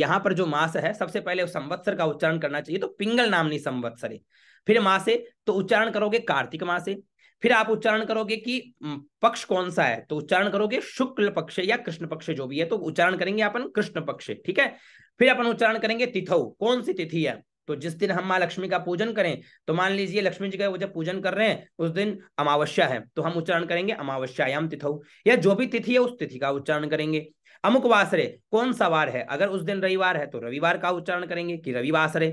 यहाँ पर जो मास है सबसे पहले संवत्सर का उच्चारण करना चाहिए तो पिंगल नामनी संवत्सरे फिर मासे तो उच्चारण करोगे कार्तिक मासे फिर आप उच्चारण करोगे कि पक्ष कौन सा है तो उच्चारण करोगे शुक्ल पक्ष या कृष्ण पक्ष जो भी है तो उच्चारण करेंगे अपन कृष्ण पक्ष ठीक है फिर अपन उच्चारण करेंगे तिथौ कौन सी तिथि है तो जिस दिन हम माँ लक्ष्मी का पूजन करें तो मान लीजिए लक्ष्मी जी का वो जब पूजन कर रहे हैं उस दिन अमावस्या है तो हम उच्चारण करेंगे अमावस्यायाम तिथौ या जो भी तिथि है उस तिथि का उच्चारण करेंगे अमुक वासरे कौन सा वार है अगर उस दिन रविवार है तो रविवार का उच्चारण करेंगे कि रविवासरे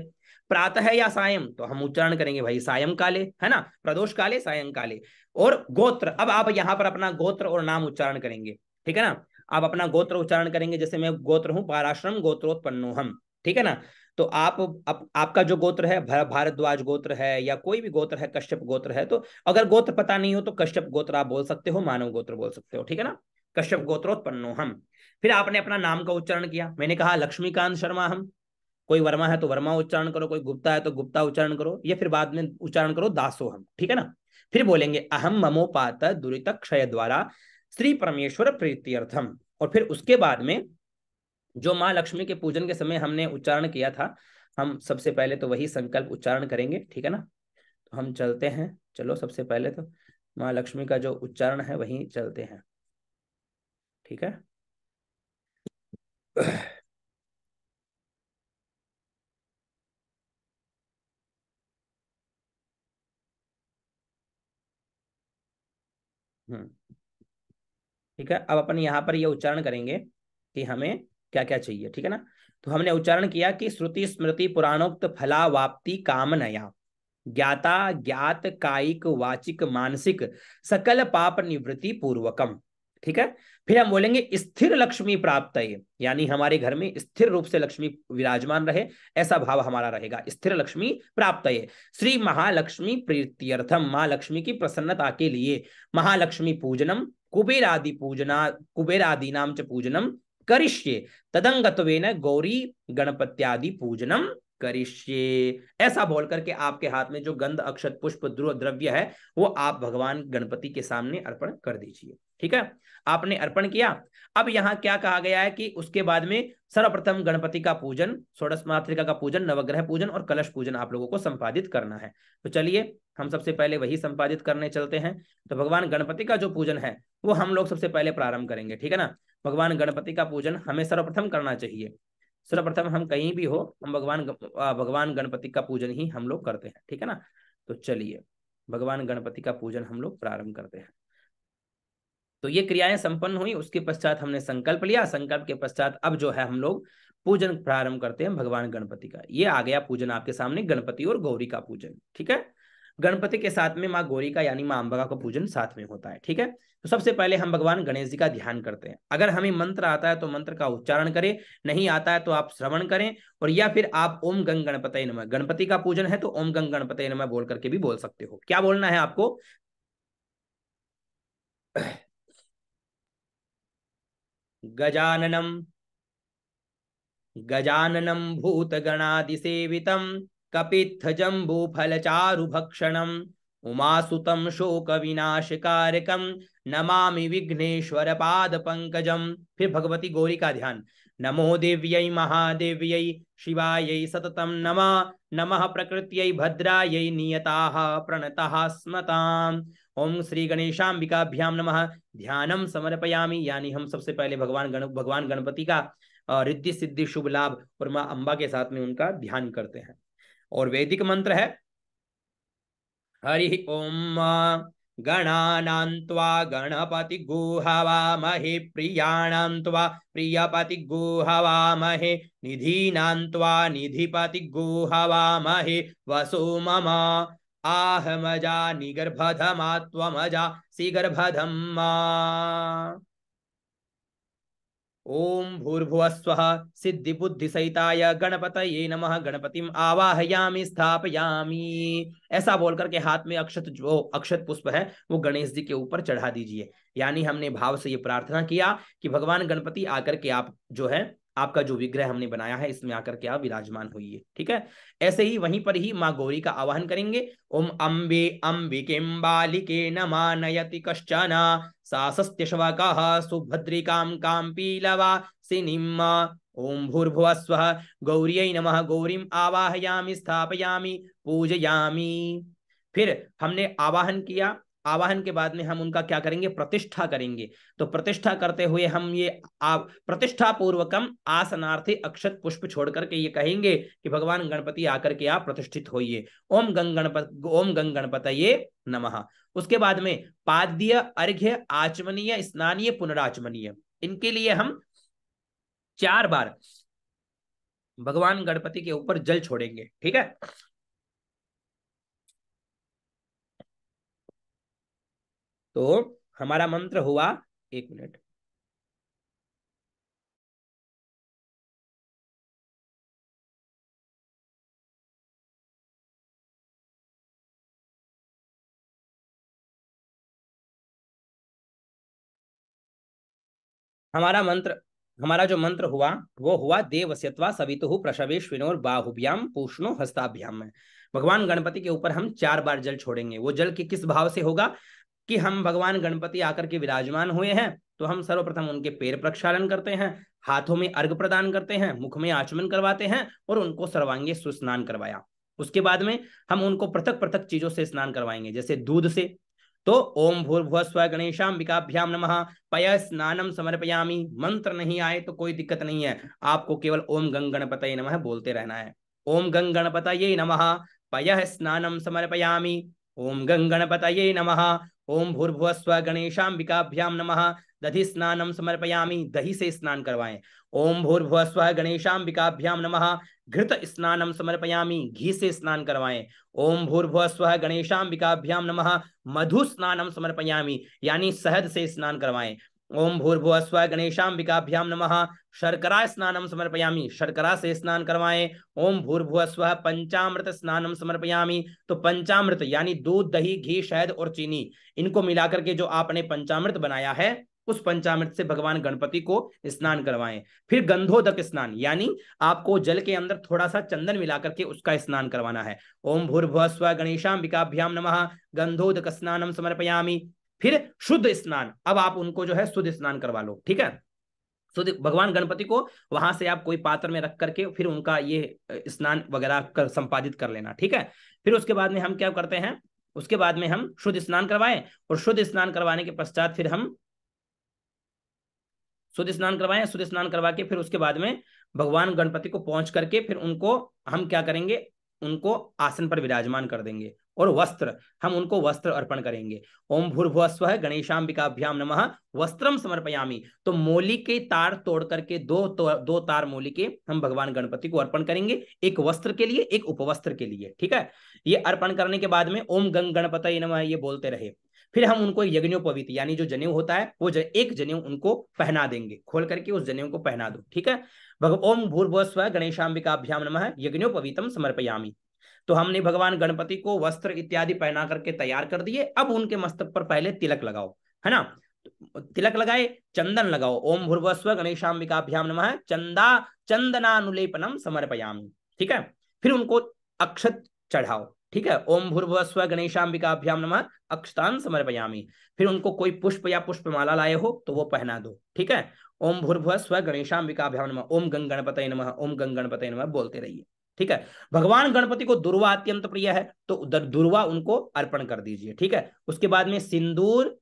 प्रातः या सायं तो हम उच्चारण करेंगे भाई सायं काले है ना प्रदोष काले सायं काले और गोत्र अब आप यहाँ पर अपना गोत्र और नाम उच्चारण करेंगे ठीक है ना आप अपना गोत्र उच्चारण करेंगे जैसे मैं गोत्र हूँ पाराश्रम गोत्रोत्पन्नो हम ठीक है ना तो आप, आप आपका जो गोत्र है भारद्वाज गोत्र है या कोई भी गोत्र है कश्यप गोत्र है तो अगर गोत्र पता नहीं हो तो कश्यप गोत्र आप बोल सकते हो मानव गोत्र बोल सकते हो ठीक है ना कश्यप गोत्रोत्पन्नो हम फिर आपने अपना नाम का उच्चारण किया मैंने कहा लक्ष्मीकांत शर्मा हम कोई वर्मा है तो वर्मा उच्चारण करो कोई गुप्ता है तो गुप्ता उच्चारण करो या फिर बाद में उच्चारण करो दासो हम ठीक है ना फिर बोलेंगे अहम ममोपात दुरीत क्षय द्वारा श्री परमेश्वर प्रीत्यर्थम और फिर उसके बाद में जो माँ लक्ष्मी के पूजन के समय हमने उच्चारण किया था हम सबसे पहले तो वही संकल्प उच्चारण करेंगे ठीक है ना तो हम चलते हैं चलो सबसे पहले तो माँ लक्ष्मी का जो उच्चारण है वही चलते हैं ठीक है हम्म ठीक है अब अपन यहाँ पर यह उच्चारण करेंगे कि हमें क्या क्या चाहिए ठीक है ना तो हमने उच्चारण किया कि श्रुति स्मृति पुराणोक्त फलावाप्ति कामनया ज्ञाता ज्ञात कायिक वाचिक मानसिक सकल पाप निवृत्ति पूर्वकम ठीक है फिर हम बोलेंगे स्थिर लक्ष्मी प्राप्त यानी हमारे घर में स्थिर रूप से लक्ष्मी विराजमान रहे ऐसा भाव हमारा रहेगा स्थिर लक्ष्मी प्राप्त श्री महालक्ष्मी प्रीत्यर्थम महालक्ष्मी की प्रसन्नता के लिए महालक्ष्मी पूजनम कुबेर आदि पूजना कुबेर आदि नाम च पूजनम करिष्ये तदंगत्वेन गौरी गणपत्यादि पूजनम करिष्ये ऐसा बोल करके आपके हाथ में जो गंध अक्षत पुष्प द्रव्य है वो आप भगवान गणपति के सामने अर्पण कर दीजिए ठीक है आपने अर्पण किया अब यहाँ क्या कहा गया है कि उसके बाद में सर्वप्रथम गणपति का पूजन षोडश मातृका का पूजन नवग्रह पूजन और कलश पूजन आप लोगों को संपादित करना है तो चलिए हम सबसे पहले वही संपादित करने चलते हैं तो भगवान गणपति का जो पूजन है वो हम लोग सबसे पहले प्रारंभ करेंगे ठीक है ना भगवान गणपति का पूजन हमें सर्वप्रथम करना चाहिए सर्वप्रथम हम कहीं भी हो हम भगवान भगवान गणपति का पूजन ही हम लोग करते हैं ठीक है ना तो चलिए भगवान गणपति का पूजन हम लोग प्रारंभ करते हैं तो ये क्रियाएं संपन्न हुई उसके पश्चात हमने संकल्प लिया संकल्प के पश्चात अब जो है हम लोग पूजन प्रारंभ करते हैं भगवान गणपति का ये आ गया पूजन आपके सामने गणपति और गौरी का पूजन ठीक है गणपति के साथ में माँ गौरी का यानी माँ अंबगा का पूजन साथ में होता है ठीक है तो सबसे पहले हम भगवान गणेश जी का ध्यान करते हैं अगर हमें मंत्र आता है तो मंत्र का उच्चारण करें नहीं आता है तो आप श्रवण करें और या फिर आप ओम गंग गणपतय नमः गणपति का पूजन है तो ओम गंग गणपत नमः बोल करके भी बोल सकते हो क्या बोलना है आपको गजाननम गजाननम भूतगणादिसेवितं कपित्थजम्बूफलचारुभक्षणम् नमा शोकविनाशकारकं नमामि पंकजम फिर भगवती गौरी का ध्यान नमो देव्यै महादेव्यै शिवायै सततम नमः नमः प्रकृत्यै भद्रायै नियताः प्रणताः स्मताम् ओम श्री गणेशाम्बिकाभ्याम नमः ध्यानम समर्पयामी यानी हम सबसे पहले भगवान गण भगवान गणपति का रिद्धि सिद्धि शुभ लाभ और माँ अम्बा के साथ में उनका ध्यान करते हैं और वैदिक मंत्र है हरि ओम गणानान्त्वा गणपति गुहवामहे प्रियाणान्त्वा प्रियपति गुहवामहे निधीनान्त्वा निधिपति गुहवामहे वसु मम आहमजा निगर्भधमात्वमजा सिगर्भधम्मा ओम भूर्भुवस्व सिद्धिबुद्धिसहिताय गणपत ये नम गणपतिम आवाहयामी स्थापयामी ऐसा बोल करके हाथ में अक्षत जो अक्षत पुष्प है वो गणेश जी के ऊपर चढ़ा दीजिए यानी हमने भाव से ये प्रार्थना किया कि भगवान गणपति आकर के आप जो है आपका जो विग्रह हमने बनाया है इसमें आकर के आप विराजमान होइए ठीक है ऐसे ही वहीं पर ही माँ गौरी का आवाहन करेंगे ओम अम्बे अम्बिके बालिके न मानयति कश्चन सास्त्यशवक सुभद्रिकां काम पीलवा सिनिम ओम भूर्भुव स्व गौरी नम गौरी आवाहयामी स्थापयामी पूजयामी फिर हमने आवाहन किया आवाहन के बाद में हम उनका क्या करेंगे प्रतिष्ठा करेंगे तो प्रतिष्ठा करते हुए हम ये प्रतिष्ठा पूर्वकम आसनार्थी अक्षत पुष्प छोड़ करके ये कहेंगे कि भगवान गणपति आकर के आप प्रतिष्ठित होइए ओम गंग गणपत ओम गंग गणपत ये नमः उसके बाद में पाद्य अर्घ्य आचमनीय स्नानीय पुनराचमनीय इनके लिए हम चार बार भगवान गणपति के ऊपर जल छोड़ेंगे ठीक है तो हमारा मंत्र हुआ एक मिनट हमारा मंत्र हमारा जो मंत्र हुआ वो हुआ देवस्यत्वा सवितु विनोर बाहुभ्याम पूष्णो हस्ताभ्याम में भगवान गणपति के ऊपर हम चार बार जल छोड़ेंगे वो जल के किस भाव से होगा कि हम भगवान गणपति आकर के विराजमान हुए हैं तो हम सर्वप्रथम उनके पैर प्रक्षालन करते हैं हाथों में अर्घ प्रदान करते हैं मुख में आचमन करवाते हैं और उनको सर्वांगे सुस्नान करवाया उसके बाद में हम उनको पृथक पृथक चीजों से स्नान करवाएंगे जैसे दूध से तो ओम भूर्भुव स्व गणेशाभ्याम नम पय स्नानम समर्पयामी मंत्र नहीं आए तो कोई दिक्कत नहीं है आपको केवल ओम गंग गणपत नम बोलते रहना है ओम गंग गणपत नम पय स्नानम समर्पयामी ओम गंग गणपत नम ओम भूर्भुव स्व गणेशाम्बिकाभ्याम नमः दधि स्नानम समर्पयामी दही से स्नान करवाएं ओम भूर्भुव स्व गणेशाम्बिकाभ्याम नमः घृत स्नानम समर्पयामी घी से स्नान करवाएं ओम भूर्भुव स्व गणेशाम्बिकाभ्याम नमः मधु स्नानम समर्पयामी यानी शहद से स्नान करवाएं ओम भूर्भुव स्व गणेशाबिकाभ्याम नम शर्करा स्नानम समर्पयामी शर्करा से स्नान करवाएं ओम भूर्भुव स्व पंचामृत स्नानम समर्पयामी तो पंचामृत यानी दूध दही घी शहद और चीनी इनको मिलाकर के जो आपने पंचामृत बनाया है उस पंचामृत से भगवान गणपति को स्नान करवाएं फिर गंधोदक स्नान यानी आपको जल के अंदर थोड़ा सा चंदन मिला करके उसका स्नान करवाना है ओम भूर्भुव स्व गणेशाबिकाभ्याम नम गंधोदक स्नानम समर्पयामी फिर शुद्ध स्नान अब आप उनको जो है शुद्ध स्नान करवा लो ठीक है शुद्ध तो भगवान गणपति को वहां से आप कोई पात्र में रख करके फिर उनका ये स्नान वगैरह कर संपादित कर लेना ठीक है फिर उसके बाद में हम क्या करते हैं उसके बाद में हम शुद्ध स्नान करवाएं और शुद्ध स्नान करवाने के पश्चात फिर हम शुद्ध स्नान करवाएं शुद्ध स्नान करवा के फिर उसके बाद में भगवान गणपति को पहुंच करके फिर उनको हम क्या करेंगे उनको आसन पर विराजमान कर देंगे और वस्त्र हम उनको वस्त्र अर्पण करेंगे ओम भूर्भुअस्व स्व गणेशाम्बिकाभ्याम नमः वस्त्रम समर्पयामी तो मोली के तार तोड़ करके दो तो, दो तार मोली के हम भगवान गणपति को अर्पण करेंगे एक वस्त्र के लिए एक उपवस्त्र के लिए ठीक है ये अर्पण करने के बाद में ओम गंग गणपत नमः ये बोलते रहे फिर हम उनको यज्ञोपवीत यानी जो जनेऊ होता है वो ज, एक जनेऊ उनको पहना देंगे खोल करके उस जनेऊ को पहना दो ठीक है ओम भूर्भुअस्व गणेशाम्बिकाभ्याम नमः यज्ञोपवीतम समर्पयामी तो हमने भगवान गणपति को वस्त्र इत्यादि पहना करके तैयार कर दिए अब उनके मस्तक पर पहले तिलक लगाओ है ना तिलक लगाए चंदन लगाओ ओम भूर्वस्व गणेशाम्बिकाभ्याम नम चंदा चंदनानुलेपनम समर्पयामी ठीक है फिर उनको अक्षत चढ़ाओ ठीक है ओम भूर्भुवस्व गणेशाम्बिकाभ्याम नम अक्षतान समर्पयामी फिर उनको कोई पुष्प या पुष्पमाला लाए हो तो वो पहना दो ठीक है ओम स्व गणेशाम्बिकाभ्याम नम ओम गंग गणपत नम ओम गंग गणपत नम बोलते रहिए ठीक है भगवान गणपति को दुर्वा अत्यंत प्रिय है तो दुर्वा उनको अर्पण कर दीजिए ठीक है उसके बाद में सिंदूर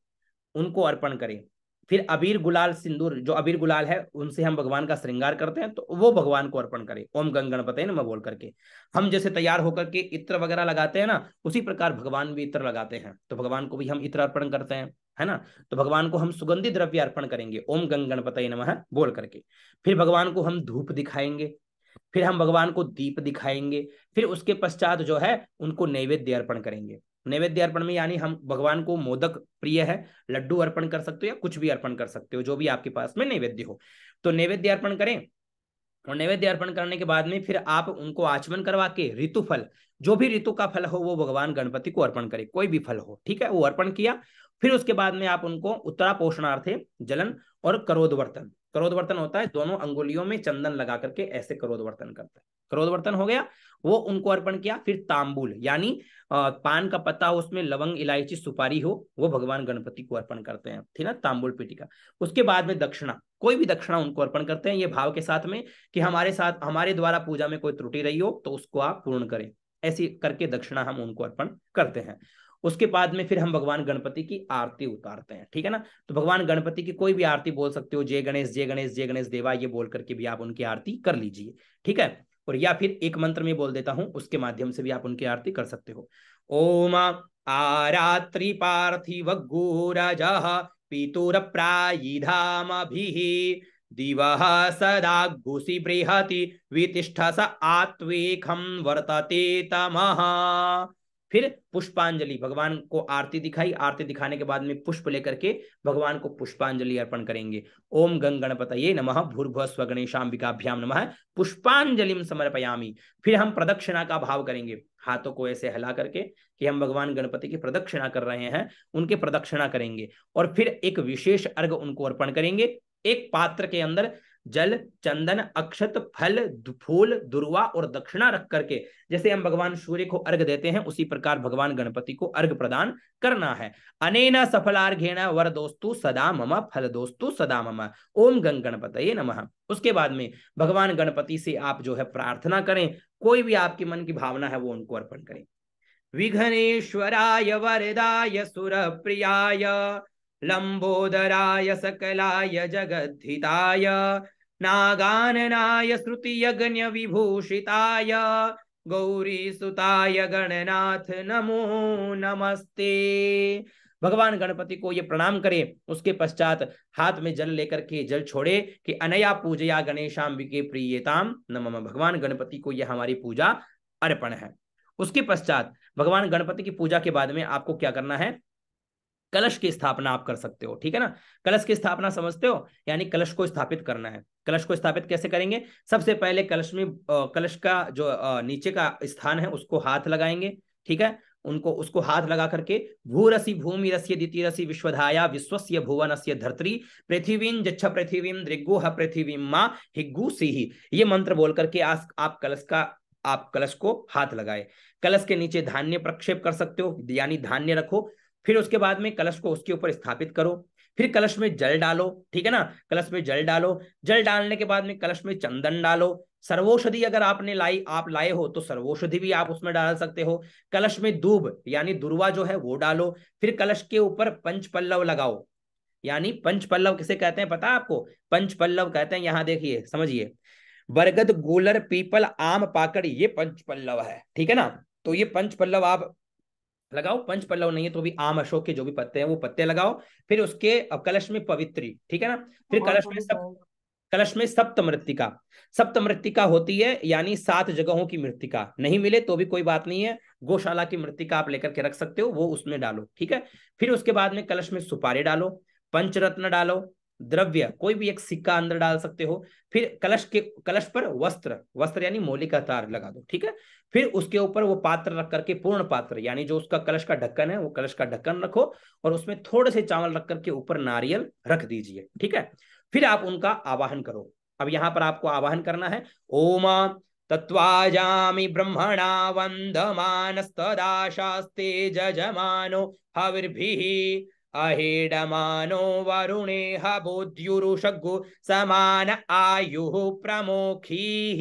उनको अर्पण करें फिर अबीर गुलाल सिंदूर जो अबीर गुलाल है उनसे हम भगवान का श्रृंगार करते हैं तो वो भगवान को अर्पण करें ओम गंग गणपत न बोल करके हम जैसे तैयार होकर के इत्र वगैरह लगाते हैं ना उसी प्रकार भगवान भी इत्र लगाते हैं तो भगवान को भी हम इत्र अर्पण करते हैं है ना तो भगवान को हम सुगंधित द्रव्य अर्पण करेंगे ओम गंग गणपत नमः बोल करके फिर भगवान को हम धूप दिखाएंगे फिर हम भगवान को दीप दिखाएंगे फिर उसके पश्चात जो है उनको नैवेद्य अर्पण करेंगे नैवेद्य अर्पण में यानी हम भगवान को मोदक प्रिय है लड्डू अर्पण कर सकते हो या कुछ भी अर्पण कर सकते हो जो भी आपके पास में नैवेद्य हो तो नैवेद्य अर्पण करें और नैवेद्य अर्पण करने के बाद में फिर आप उनको आचमन करवा के ऋतु फल जो भी ऋतु का फल हो वो भगवान गणपति को अर्पण करे कोई भी फल हो ठीक है वो अर्पण किया फिर उसके बाद में आप उनको उत्तरा पोषणार्थे जलन और करोदवर्तन करोदवर्तन होता है दोनों अंगुलियों में चंदन लगा करके ऐसे करोदवर्तन करता है करोदवर्तन हो गया वो उनको अर्पण किया फिर तांबूल यानी पान का पत्ता उसमें लवंग इलायची सुपारी हो वो भगवान गणपति को अर्पण करते हैं ठीक ना तांबुल पीटिका उसके बाद में दक्षिणा कोई भी दक्षिणा उनको अर्पण करते हैं ये भाव के साथ में कि हमारे साथ हमारे द्वारा पूजा में कोई त्रुटि रही हो तो उसको आप पूर्ण करें ऐसी करके दक्षिणा हम उनको अर्पण करते हैं उसके बाद में फिर हम भगवान गणपति की आरती उतारते हैं ठीक है ना तो भगवान गणपति की कोई भी आरती बोल सकते हो जय गणेश जय गणेश जय गणेश देवा ये बोल करके भी आप उनकी आरती कर लीजिए ठीक है और या फिर एक मंत्र में बोल देता हूं उसके माध्यम से भी आप उनकी आरती कर सकते हो ओम आरात्रि पार्थिव गोराज पितुर प्रायिधामभिः दिव सदा घुसी बृहति स आत्वेखम वर्तते तमहा फिर पुष्पांजलि भगवान को आरती दिखाई आरती दिखाने के बाद में पुष्प लेकर के भगवान को पुष्पांजलि अर्पण करेंगे ओम गंग ये नम भूर्भ स्व गणेशाम्बिकाभ्याम नम पुष्पांजलि समर्पयामी फिर हम प्रदक्षिणा का भाव करेंगे हाथों को ऐसे हिला करके कि हम भगवान गणपति की प्रदक्षिणा कर रहे हैं उनके प्रदक्षिणा करेंगे और फिर एक विशेष अर्घ उनको अर्पण करेंगे एक पात्र के अंदर जल चंदन अक्षत फल फूल दुर्वा और दक्षिणा रख करके जैसे हम भगवान सूर्य को अर्घ देते हैं उसी प्रकार भगवान गणपति को अर्घ प्रदान करना है अनेना सफलार्घेण वर दोस्तु सदा मम फल दोस्तु सदा मम ओम गंग गणपत नमः उसके बाद में भगवान गणपति से आप जो है प्रार्थना करें कोई भी आपके मन की भावना है वो उनको अर्पण करें विघ्नेश्वराय वरदाय सुर प्रियाय लंबोदराय सकलाय जगद्धिताय नागाननाय श्रुतियज्ञ विभूषिताय गौरीसुताय गणनाथ नमो नमस्ते भगवान गणपति को ये प्रणाम करे उसके पश्चात हाथ में जल लेकर के जल छोड़े कि अनया पूजया गणेशाम्बिके प्रियताम नमः भगवान गणपति को यह हमारी पूजा अर्पण है उसके पश्चात भगवान गणपति की पूजा के बाद में आपको क्या करना है कलश की स्थापना आप कर सकते हो ठीक है ना कलश की स्थापना समझते हो यानी कलश को स्थापित करना है कलश को स्थापित कैसे करेंगे सबसे पहले कलश में कलश का जो नीचे का स्थान है उसको हाथ लगाएंगे ठीक है उनको उसको हाथ लगा करके भूरसी भूमि रस्य द्वितीय रसी विश्वधाया विश्वस्य भुवन से धरती पृथ्वीन जच्छ पृथ्वीम ऋग्गुह पृथ्वी माँ हिग्गु सिही ये मंत्र बोल करके आज आप कलश का आप कलश को हाथ लगाए कलश के नीचे धान्य प्रक्षेप कर सकते हो यानी धान्य रखो फिर उसके बाद में कलश को उसके ऊपर स्थापित करो फिर कलश में जल डालो ठीक है ना कलश में जल डालो जल डालने के बाद में कलश में चंदन डालो सर्वोषधि अगर आपने लाई आप लाए हो तो सर्वोषधि भी आप उसमें डाल सकते हो कलश में दूब यानी दुर्वा जो है वो डालो फिर कलश के ऊपर पंच पल्लव लगाओ यानी पंच पल्लव किसे कहते हैं पता आपको पंच पल्लव कहते हैं यहाँ देखिए समझिए बरगद गोलर पीपल आम पाकड़ ये पंच पल्लव है ठीक है ना तो ये पंच पल्लव आप लगाओ पंच पल्लव नहीं है तो भी आम अशोक के जो भी पत्ते हैं वो पत्ते लगाओ फिर उसके कलश में पवित्री ठीक है ना फिर हाँ, कलश में सब कलश में सप्त मृतिका सप्त मृतिका होती है यानी सात जगहों की मृतिका नहीं मिले तो भी कोई बात नहीं है गोशाला की मृतिका आप लेकर के रख सकते हो वो उसमें डालो ठीक है फिर उसके बाद में कलश में सुपारी डालो पंचरत्न डालो द्रव्य कोई भी एक सिक्का अंदर डाल सकते हो फिर कलश के कलश पर वस्त्र वस्त्र यानी मोली का तार लगा दो ठीक है फिर उसके ऊपर वो पात्र रख करके पूर्ण पात्र यानी जो उसका कलश का ढक्कन है वो कलश का ढक्कन रखो और उसमें थोड़े से चावल रख करके ऊपर नारियल रख दीजिए ठीक है फिर आप उनका आवाहन करो अब यहाँ पर आपको आवाहन करना है ओमा तत्वाजामी ब्रह्मणा वन्दमानस्तदाशास्ते जजमानो हविर्भिः अहीडमानो वरुणेह बोद्युरुषग्गु समान आयुः प्रमोखीः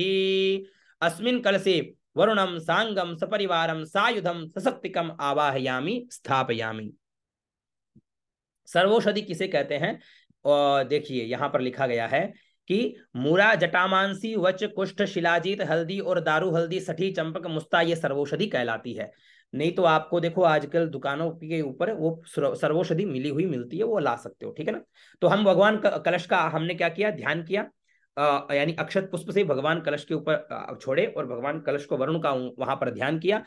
अस्मिन् कलसे वरुणम सांगं सपरिवारम सायुधम सशक्तिकम आवाहयामी स्थापयामी सर्वोषधि किसे कहते हैं देखिए यहाँ पर लिखा गया है कि मूरा जटामांसी वच कुष्ठ शिलाजीत हल्दी और दारू हल्दी सठी चंपक मुस्ता ये सर्वोषधि कहलाती है नहीं तो आपको देखो आजकल दुकानों के ऊपर वो सर्वोषधि मिली हुई मिलती है वो ला सकते हो ठीक है ना तो हम भगवान कलश का हमने क्या किया ध्यान किया यानी अक्षत पुष्प से भगवान कलश के ऊपर छोड़े और भगवान कलश को वरुण का वहां पर ध्यान किया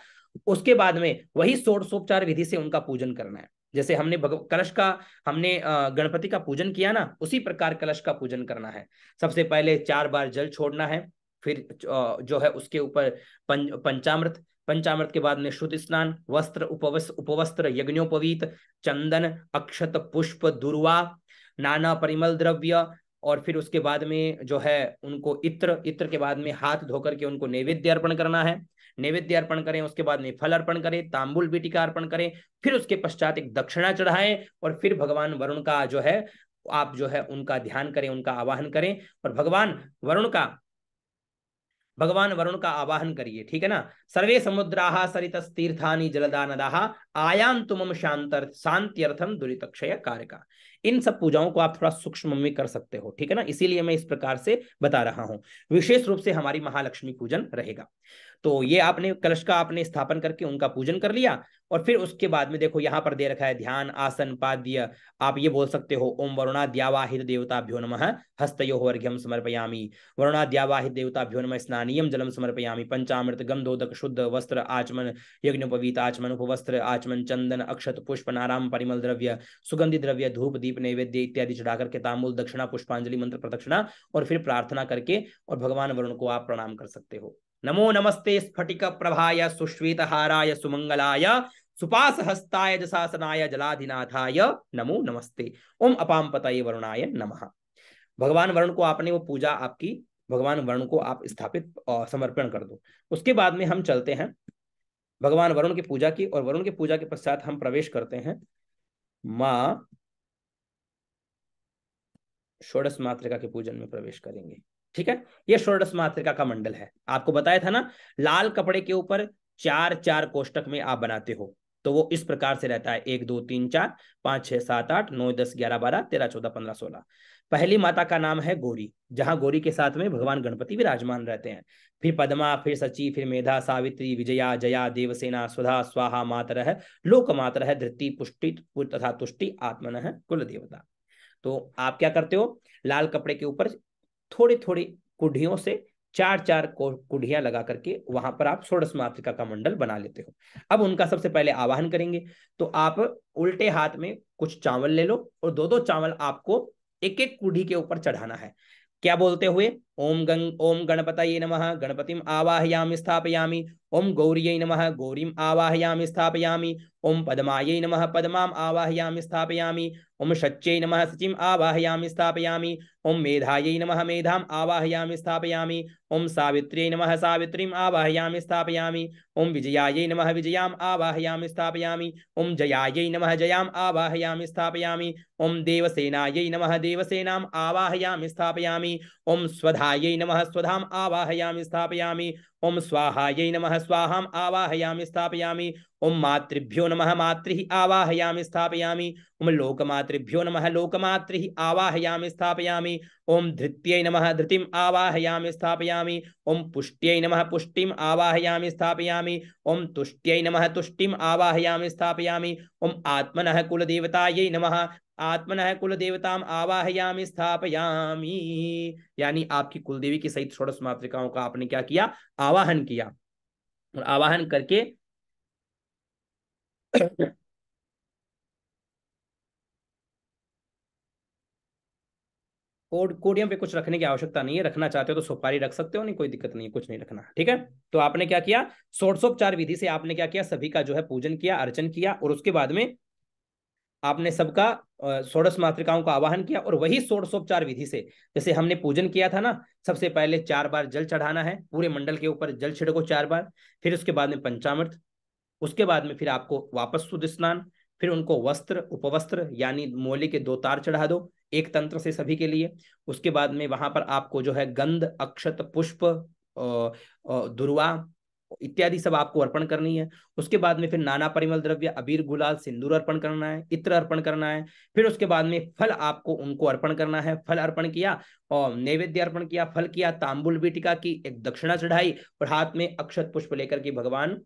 उसके बाद में वही सोडसोपचार विधि से उनका पूजन करना है जैसे हमने कलश का हमने गणपति का पूजन किया ना उसी प्रकार कलश का पूजन करना है सबसे पहले चार बार जल छोड़ना है फिर जो है उसके ऊपर पंच पंचामृत पंचामृत के बाद में शुद्ध स्नान वस्त्र उपवस्त्र उपवस्त्र यज्ञोपवीत चंदन अक्षत पुष्प दुर्वा नाना परिमल द्रव्य और फिर उसके बाद में जो है उनको इत्र इत्र के बाद में हाथ धोकर के उनको नैवेद्य अर्पण करना है नैवेद्य अर्पण करें उसके बाद में फल अर्पण करें तांबुल बीटिका अर्पण करें फिर उसके पश्चात एक दक्षिणा चढ़ाएं और फिर भगवान वरुण का जो है आप जो है उनका ध्यान करें उनका आवाहन करें और भगवान वरुण का भगवान वरुण का आवाहन करिए ठीक है ना सर्वे समुद्राः सरितस्तीर्थानि जलदानदाः आयांतु तुम शांत शांत्यर्थम दुरितक्षय कार्य का इन सब पूजाओं को आप थोड़ा सूक्ष्म में कर सकते हो ठीक है ना इसीलिए मैं इस प्रकार से बता रहा हूँ विशेष रूप से हमारी महालक्ष्मी पूजन रहेगा तो ये आपने कलश का आपने स्थापन करके उनका पूजन कर लिया और फिर उसके बाद में देखो यहाँ पर दे रखा है ध्यान आसन पाद्य आप ये बोल सकते हो ओम वरुणा द्यावाहित भ्यो नम हस्तो अर्घ्यम समर्पयामी वरुणा द्यावाहित भ्यो नम स्नानीयम जलम समर्पयामी पंचामृत गंधोदक शुद्ध वस्त्र आचमन यज्ञोपवीत आचमन उपवस्त्र आचमन चंदन अक्षत पुष्प नाराम परिमल द्रव्य सुगंधि द्रव्य धूप दीप नैवेद्य इत्यादि चढ़ा करके तामूल दक्षिणा पुष्पांजलि मंत्र प्रदक्षिणा और फिर प्रार्थना करके और भगवान वरुण को आप प्रणाम कर सकते हो नमो नमस्ते स्फटिक प्रभाय सुश्वेतहाराय सुमंगलाय सुपास हस्ताय जसासनाय जलाधिनाथाय नमो नमस्ते ओम अपाम पताये वरुणाय नमः भगवान वरुण को आपने वो पूजा आपकी भगवान वरुण को आप स्थापित समर्पण कर दो उसके बाद में हम चलते हैं भगवान वरुण की पूजा की और वरुण की पूजा के पश्चात हम प्रवेश करते हैं माँ षोडश मातृका के पूजन में प्रवेश करेंगे ठीक है ये षोडश मातृका का मंडल है आपको बताया था ना लाल कपड़े के ऊपर चार चार कोष्टक में आप बनाते हो तो वो इस प्रकार से रहता है एक दो तीन चार पांच छह सात आठ नौ दस ग्यारह बारह तेरह चौदह पंद्रह सोलह पहली माता का नाम है गोरी जहां गौरी के साथ में भगवान गणपति विराजमान रहते हैं फिर पद्मा फिर सची फिर मेधा सावित्री विजया जया देवसेना सुधा स्वाहा मातर है लोक मातर है धृति पुष्टि तथा तुष्टि आत्मन है कुल देवता तो आप क्या करते हो लाल कपड़े के ऊपर थोड़ी थोड़ी कुढ़ियों से चार चार कुढ़िया लगा करके वहां पर आप षोडश मातृका का मंडल बना लेते हो अब उनका सबसे पहले आवाहन करेंगे तो आप उल्टे हाथ में कुछ चावल ले लो और दो दो चावल आपको एक एक कुढ़ी के ऊपर चढ़ाना है क्या बोलते हुए ओम गंग ओम गणपत नम गणपतिम आवाहयाम स्थापयामि ओम गौर नम गौरी आवाहयाम स्थापयामि ओम पदमाय नम पदमा आवाहयाम स्थापयामि ओम शच्य नम शचि आवाहयाम स्थापयामि ओम मेधाय नम मेधा आवाहयाम स्थापयामि ओम सावित्र्यै नम सावित्रीम आवाहयाम स्थापयामि ओम विजयाय नम विजयाम आवाहयाम स्थापयामि ओम जयाय नम जयाम आवाहयाम स्थापयामि ओम देवसेनाय नम देवसेनाम आवाहयामि स्थापयामि ओम स्वधा विधाय नम स्वधाम आवाहयामि स्थापयामी ओम स्वाहाय नम स्वाहा आवाहयामी स्थापयामी ओम मातृभ्यो नम मातृ आवाहयामी स्थापयामी ओम लोकमातृभ्यो नम लोकमातृ आवाहयामी स्थापयामी ओम धृत्यै नम धृतिम आवाहयामी स्थापयामी ओम पुष्ट्यै नम पुष्टिम आवाहयामी स्थापयामी ओम तुष्ट्यै नम तुष्टिम आवाहयामी स्थापयामी ओम आत्मन कुलदेवतायै नम आत्मन कुलदेवताम आवाहयामी स्थापयामी यानी आपकी कुलदेवी की सहित षोड़श मातृकाओं का आपने क्या किया आवा आवाहन किया और आवाहन करके कोड कोडियम पे कुछ रखने की आवश्यकता नहीं है रखना चाहते हो तो सुपारी रख सकते हो नहीं कोई दिक्कत नहीं है कुछ नहीं रखना ठीक है तो आपने क्या किया सोटसोपचार विधि से आपने क्या किया सभी का जो है पूजन किया अर्चन किया और उसके बाद में आपने सबका षोड़श मातृकाओं का आवाहन किया और वही षोड़शोपचार विधि से जैसे हमने पूजन किया था ना सबसे पहले चार बार जल चढ़ाना है पूरे मंडल के ऊपर जल छिड़को चार बार फिर उसके बाद में पंचामृत उसके बाद में फिर आपको वापस शुद्ध स्नान फिर उनको वस्त्र उपवस्त्र यानी मोले के दो तार चढ़ा दो एक तंत्र से सभी के लिए उसके बाद में वहां पर आपको जो है गंध अक्षत पुष्प दुर्वा इत्यादि सब आपको अर्पण करनी है उसके बाद में फिर नाना परिमल द्रव्य अबीर गुलाल सिंदूर अर्पण करना है इत्र अर्पण करना है फिर उसके बाद में फल आपको उनको अर्पण करना है फल अर्पण किया और नैवेद्य अर्पण किया फल किया तांबुल बीटिका की एक दक्षिणा चढ़ाई और हाथ में अक्षत पुष्प लेकर के भगवान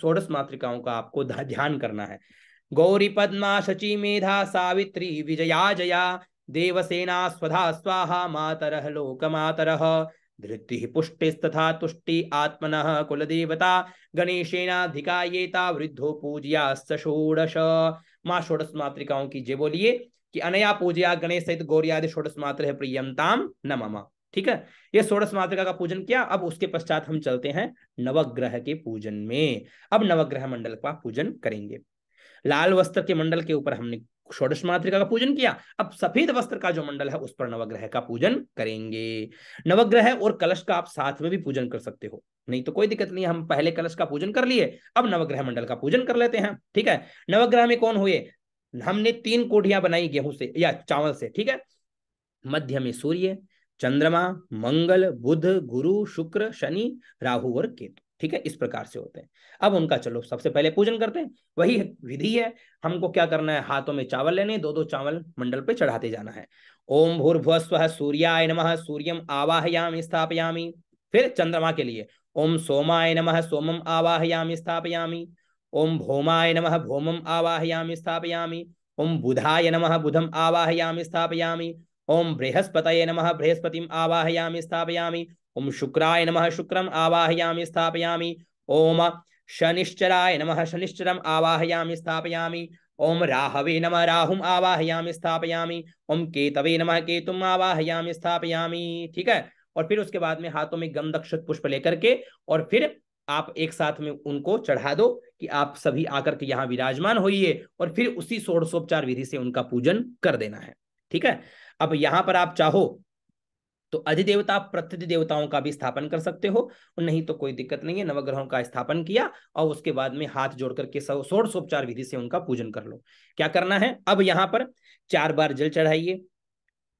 षोडश मातृकाओं का आपको ध्यान करना है गौरी पद्मा शची मेधा सावित्री विजया जया देवसेना स्वधा स्वाहा मातरह लोक मातरह धृति पुष्टिस्तथा तुष्टि आत्मन कुलदेवता गणेशेनाधिकायेता वृद्धो पूजया षोडश माँ षोडश मातृकाओं की जे बोलिए कि अनया पूजया गणेश सहित गौरियादि आदि षोडश मात्र प्रियमताम न ठीक है ये षोडश मातृका का पूजन किया अब उसके पश्चात हम चलते हैं नवग्रह के पूजन में अब नवग्रह मंडल का पूजन करेंगे लाल वस्त्र के मंडल के ऊपर हमने षोडश मातृका का पूजन किया अब सफेद वस्त्र का जो मंडल है उस पर नवग्रह का पूजन करेंगे नवग्रह और कलश का आप साथ में भी पूजन कर सकते हो नहीं तो कोई दिक्कत नहीं हम पहले कलश का पूजन कर लिए अब नवग्रह मंडल का पूजन कर लेते हैं ठीक है नवग्रह में कौन हुए हमने तीन कोठियां बनाई गेहूं से या चावल से ठीक है मध्य में सूर्य चंद्रमा मंगल बुध गुरु शुक्र शनि राहु और केतु ठीक है इस प्रकार से होते हैं अब उनका चलो सबसे पहले पूजन करते हैं वही विधि है हमको क्या करना है हाथों में चावल लेने दो दो चावल मंडल पे चढ़ाते जाना है ओम भूर्भुव स्व सूर्याय नम सूर्यम आवाहयामी स्थापयामी फिर चंद्रमा के लिए ओम सोमाय नम सोमम आवाहयामी स्थापयामी ओम भौमाय नम भौमम आवाहयामी स्थापयामी ओम बुधाय नम बुधम आवाहयामी स्थापयामी ओम बृहस्पत नम बृहस्पतिम आवाहयामी स्थापयामी ओम शुक्राय नमः शुक्रम आवाहयामि स्थापयामि ओम शनिश्चराय नमः शनिश्चरम आवाहयामि स्थापयामि ओम राहवे नमः राहुम आवाहयामि स्थापयामि ओम केतवे नमः केतुम आवाहयामि स्थापयामि ठीक है और फिर उसके बाद में हाथों में गमदक्षत पुष्प लेकर के और फिर आप एक साथ में उनको चढ़ा दो कि आप सभी आकर के यहाँ विराजमान होइए और फिर उसी षोड़शोपचार विधि से उनका पूजन कर देना है ठीक है अब यहाँ पर आप चाहो तो अधिदेवता प्रत्यधि देवताओं का भी स्थापन कर सकते हो नहीं तो कोई दिक्कत नहीं है नवग्रहों का स्थापन किया और उसके बाद में हाथ जोड़ करके षोडशोपचार विधि से उनका पूजन कर लो क्या करना है अब यहाँ पर चार बार जल चढ़ाइए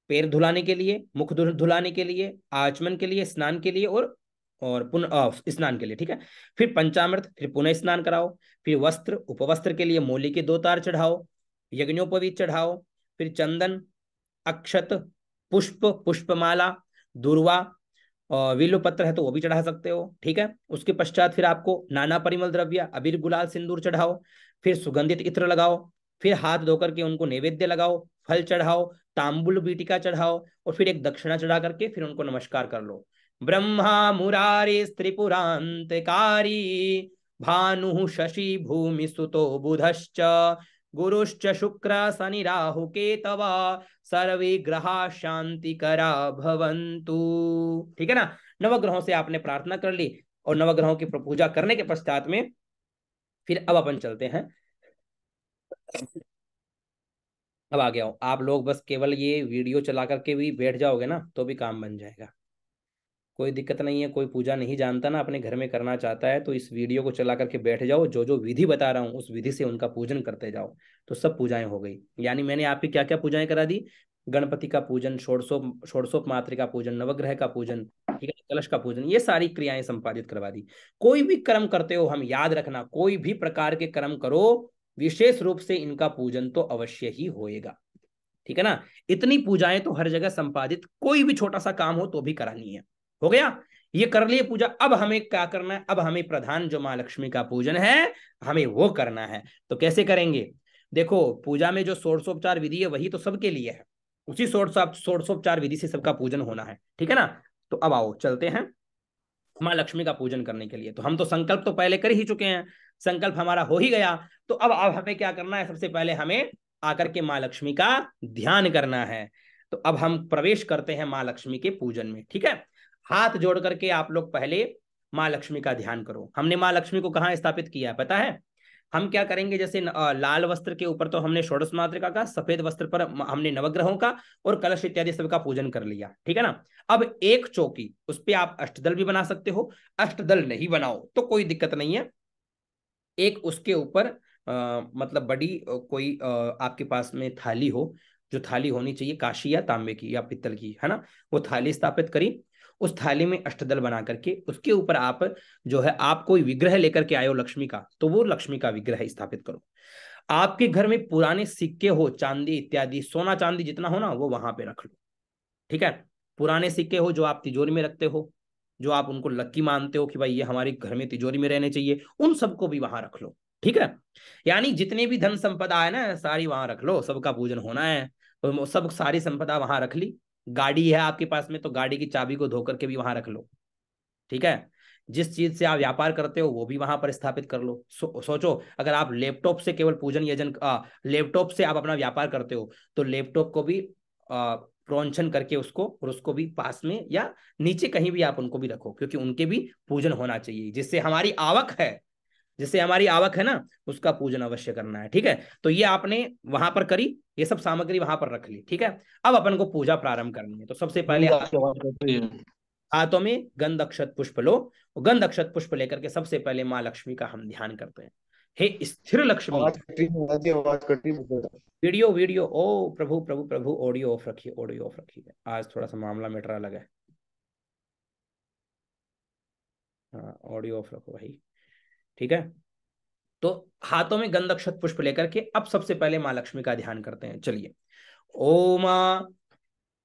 पैर धुलाने के लिए मुख धुलाने के लिए आचमन के लिए स्नान के लिए और और पुनः स्नान के लिए ठीक है फिर पंचामृत फिर पुनः स्नान कराओ फिर वस्त्र उपवस्त्र के लिए मूली के दो तार चढ़ाओ यज्ञोपवीत चढ़ाओ फिर चंदन अक्षत पुष्प पुष्पमाला दुर्वा और विल्व पत्र है तो वो भी चढ़ा सकते हो ठीक है उसके पश्चात फिर आपको नाना परिमल द्रव्य अबीर गुलाल सिंदूर चढ़ाओ फिर सुगंधित इत्र लगाओ फिर हाथ धोकर के उनको नैवेद्य लगाओ फल चढ़ाओ तांबुल बीटिका चढ़ाओ और फिर एक दक्षिणा चढ़ा करके फिर उनको नमस्कार कर लो ब्रह्मा मुरारी त्रिपुरांतकारी भानु शशि भूमि सुतो बुधश्च गुरुश्च शुक्र शनि राहु केतवा सर्वे ग्रहा शांति करा भवंतु ठीक है ना नवग्रहों से आपने प्रार्थना कर ली और नवग्रहों की पूजा करने के पश्चात में फिर अब अपन चलते हैं अब आ गया हूं आप लोग बस केवल ये वीडियो चला करके भी बैठ जाओगे ना तो भी काम बन जाएगा कोई दिक्कत नहीं है कोई पूजा नहीं जानता ना अपने घर में करना चाहता है तो इस वीडियो को चला करके बैठ जाओ जो जो विधि बता रहा हूँ उस विधि से उनका पूजन करते जाओ तो सब पूजाएं हो गई यानी मैंने आपकी क्या क्या पूजाएं करा दी गणपति का पूजन षोड़शोप षोड़शोप मात्र का पूजन नवग्रह का पूजन ठीक है कलश का पूजन ये सारी क्रियाएं संपादित करवा दी कोई भी कर्म करते हो हम याद रखना कोई भी प्रकार के कर्म करो विशेष रूप से इनका पूजन तो अवश्य ही होएगा ठीक है ना इतनी पूजाएं तो हर जगह संपादित कोई भी छोटा सा काम हो तो भी करानी है हो गया ये कर लिए पूजा अब हमें क्या करना है अब हमें प्रधान जो माँ लक्ष्मी का पूजन है हमें वो करना है तो कैसे करेंगे देखो पूजा में जो सोर्सोपचार विधि है वही तो सबके लिए है उसी सोर्सोपचार विधि से सबका पूजन होना है ठीक है ना तो अब आओ चलते हैं माँ लक्ष्मी का पूजन करने के लिए तो हम तो संकल्प तो पहले कर ही चुके हैं संकल्प हमारा हो ही गया तो अब अब हमें क्या करना है सबसे पहले हमें आकर के माँ लक्ष्मी का ध्यान करना है तो अब हम प्रवेश करते हैं माँ लक्ष्मी के पूजन में ठीक है हाथ जोड़ करके आप लोग पहले माँ लक्ष्मी का ध्यान करो हमने माँ लक्ष्मी को कहाँ स्थापित किया है पता है हम क्या करेंगे जैसे लाल वस्त्र के ऊपर तो हमने षोडश मातृका का सफेद वस्त्र पर हमने नवग्रहों का और कलश इत्यादि सब का पूजन कर लिया ठीक है ना अब एक चौकी उस पर आप अष्टदल भी बना सकते हो अष्टदल नहीं बनाओ तो कोई दिक्कत नहीं है एक उसके ऊपर मतलब बड़ी कोई आ, आपके पास में थाली हो जो थाली होनी चाहिए काशी या तांबे की या पित्तल की है ना वो थाली स्थापित करी उस थाली में अष्टदल बना करके उसके ऊपर आप जो है आप कोई विग्रह लेकर के आयो लक्ष्मी का तो वो लक्ष्मी का विग्रह स्थापित करो आपके घर में पुराने सिक्के हो चांदी इत्यादि सोना चांदी जितना हो ना वो वहां पे रख लो ठीक है पुराने सिक्के हो जो आप तिजोरी में रखते हो जो आप उनको लक्की मानते हो कि भाई ये हमारे घर में तिजोरी में रहने चाहिए उन सबको भी वहां रख लो ठीक है यानी जितने भी धन संपदा है ना सारी वहां रख लो सबका पूजन होना है सब सारी संपदा वहां रख ली गाड़ी है आपके पास में तो गाड़ी की चाबी को धोकर के भी वहां रख लो ठीक है जिस चीज से आप व्यापार करते हो वो भी वहां पर स्थापित कर लो सो, सोचो अगर आप लैपटॉप से केवल पूजन यजन लैपटॉप से आप अपना व्यापार करते हो तो लैपटॉप को भी आ, प्रोंछन करके उसको और उसको भी पास में या नीचे कहीं भी आप उनको भी रखो क्योंकि उनके भी पूजन होना चाहिए जिससे हमारी आवक है जिससे हमारी आवक है ना उसका पूजन अवश्य करना है ठीक है तो ये आपने वहां पर करी ये सब सामग्री वहां पर रख ली ठीक है अब अपन को पूजा प्रारंभ करनी है तो सबसे पहले हाथों में गंध अक्षत पुष्प लो गंध अक्षत पुष्प लेकर के सबसे पहले माँ लक्ष्मी का हम ध्यान करते हैं हे स्थिर लक्ष्मी वीडियो वीडियो ओ प्रभु प्रभु प्रभु ऑडियो ऑफ रखिए ऑडियो ऑफ रखिए आज थोड़ा सा मामला मेटरा लगा है हाँ ऑडियो ऑफ रखो भाई ठीक है तो हाथों में गंधक्षत पुष्प लेकर के अब सबसे पहले मां लक्ष्मी का ध्यान करते हैं चलिए ओमा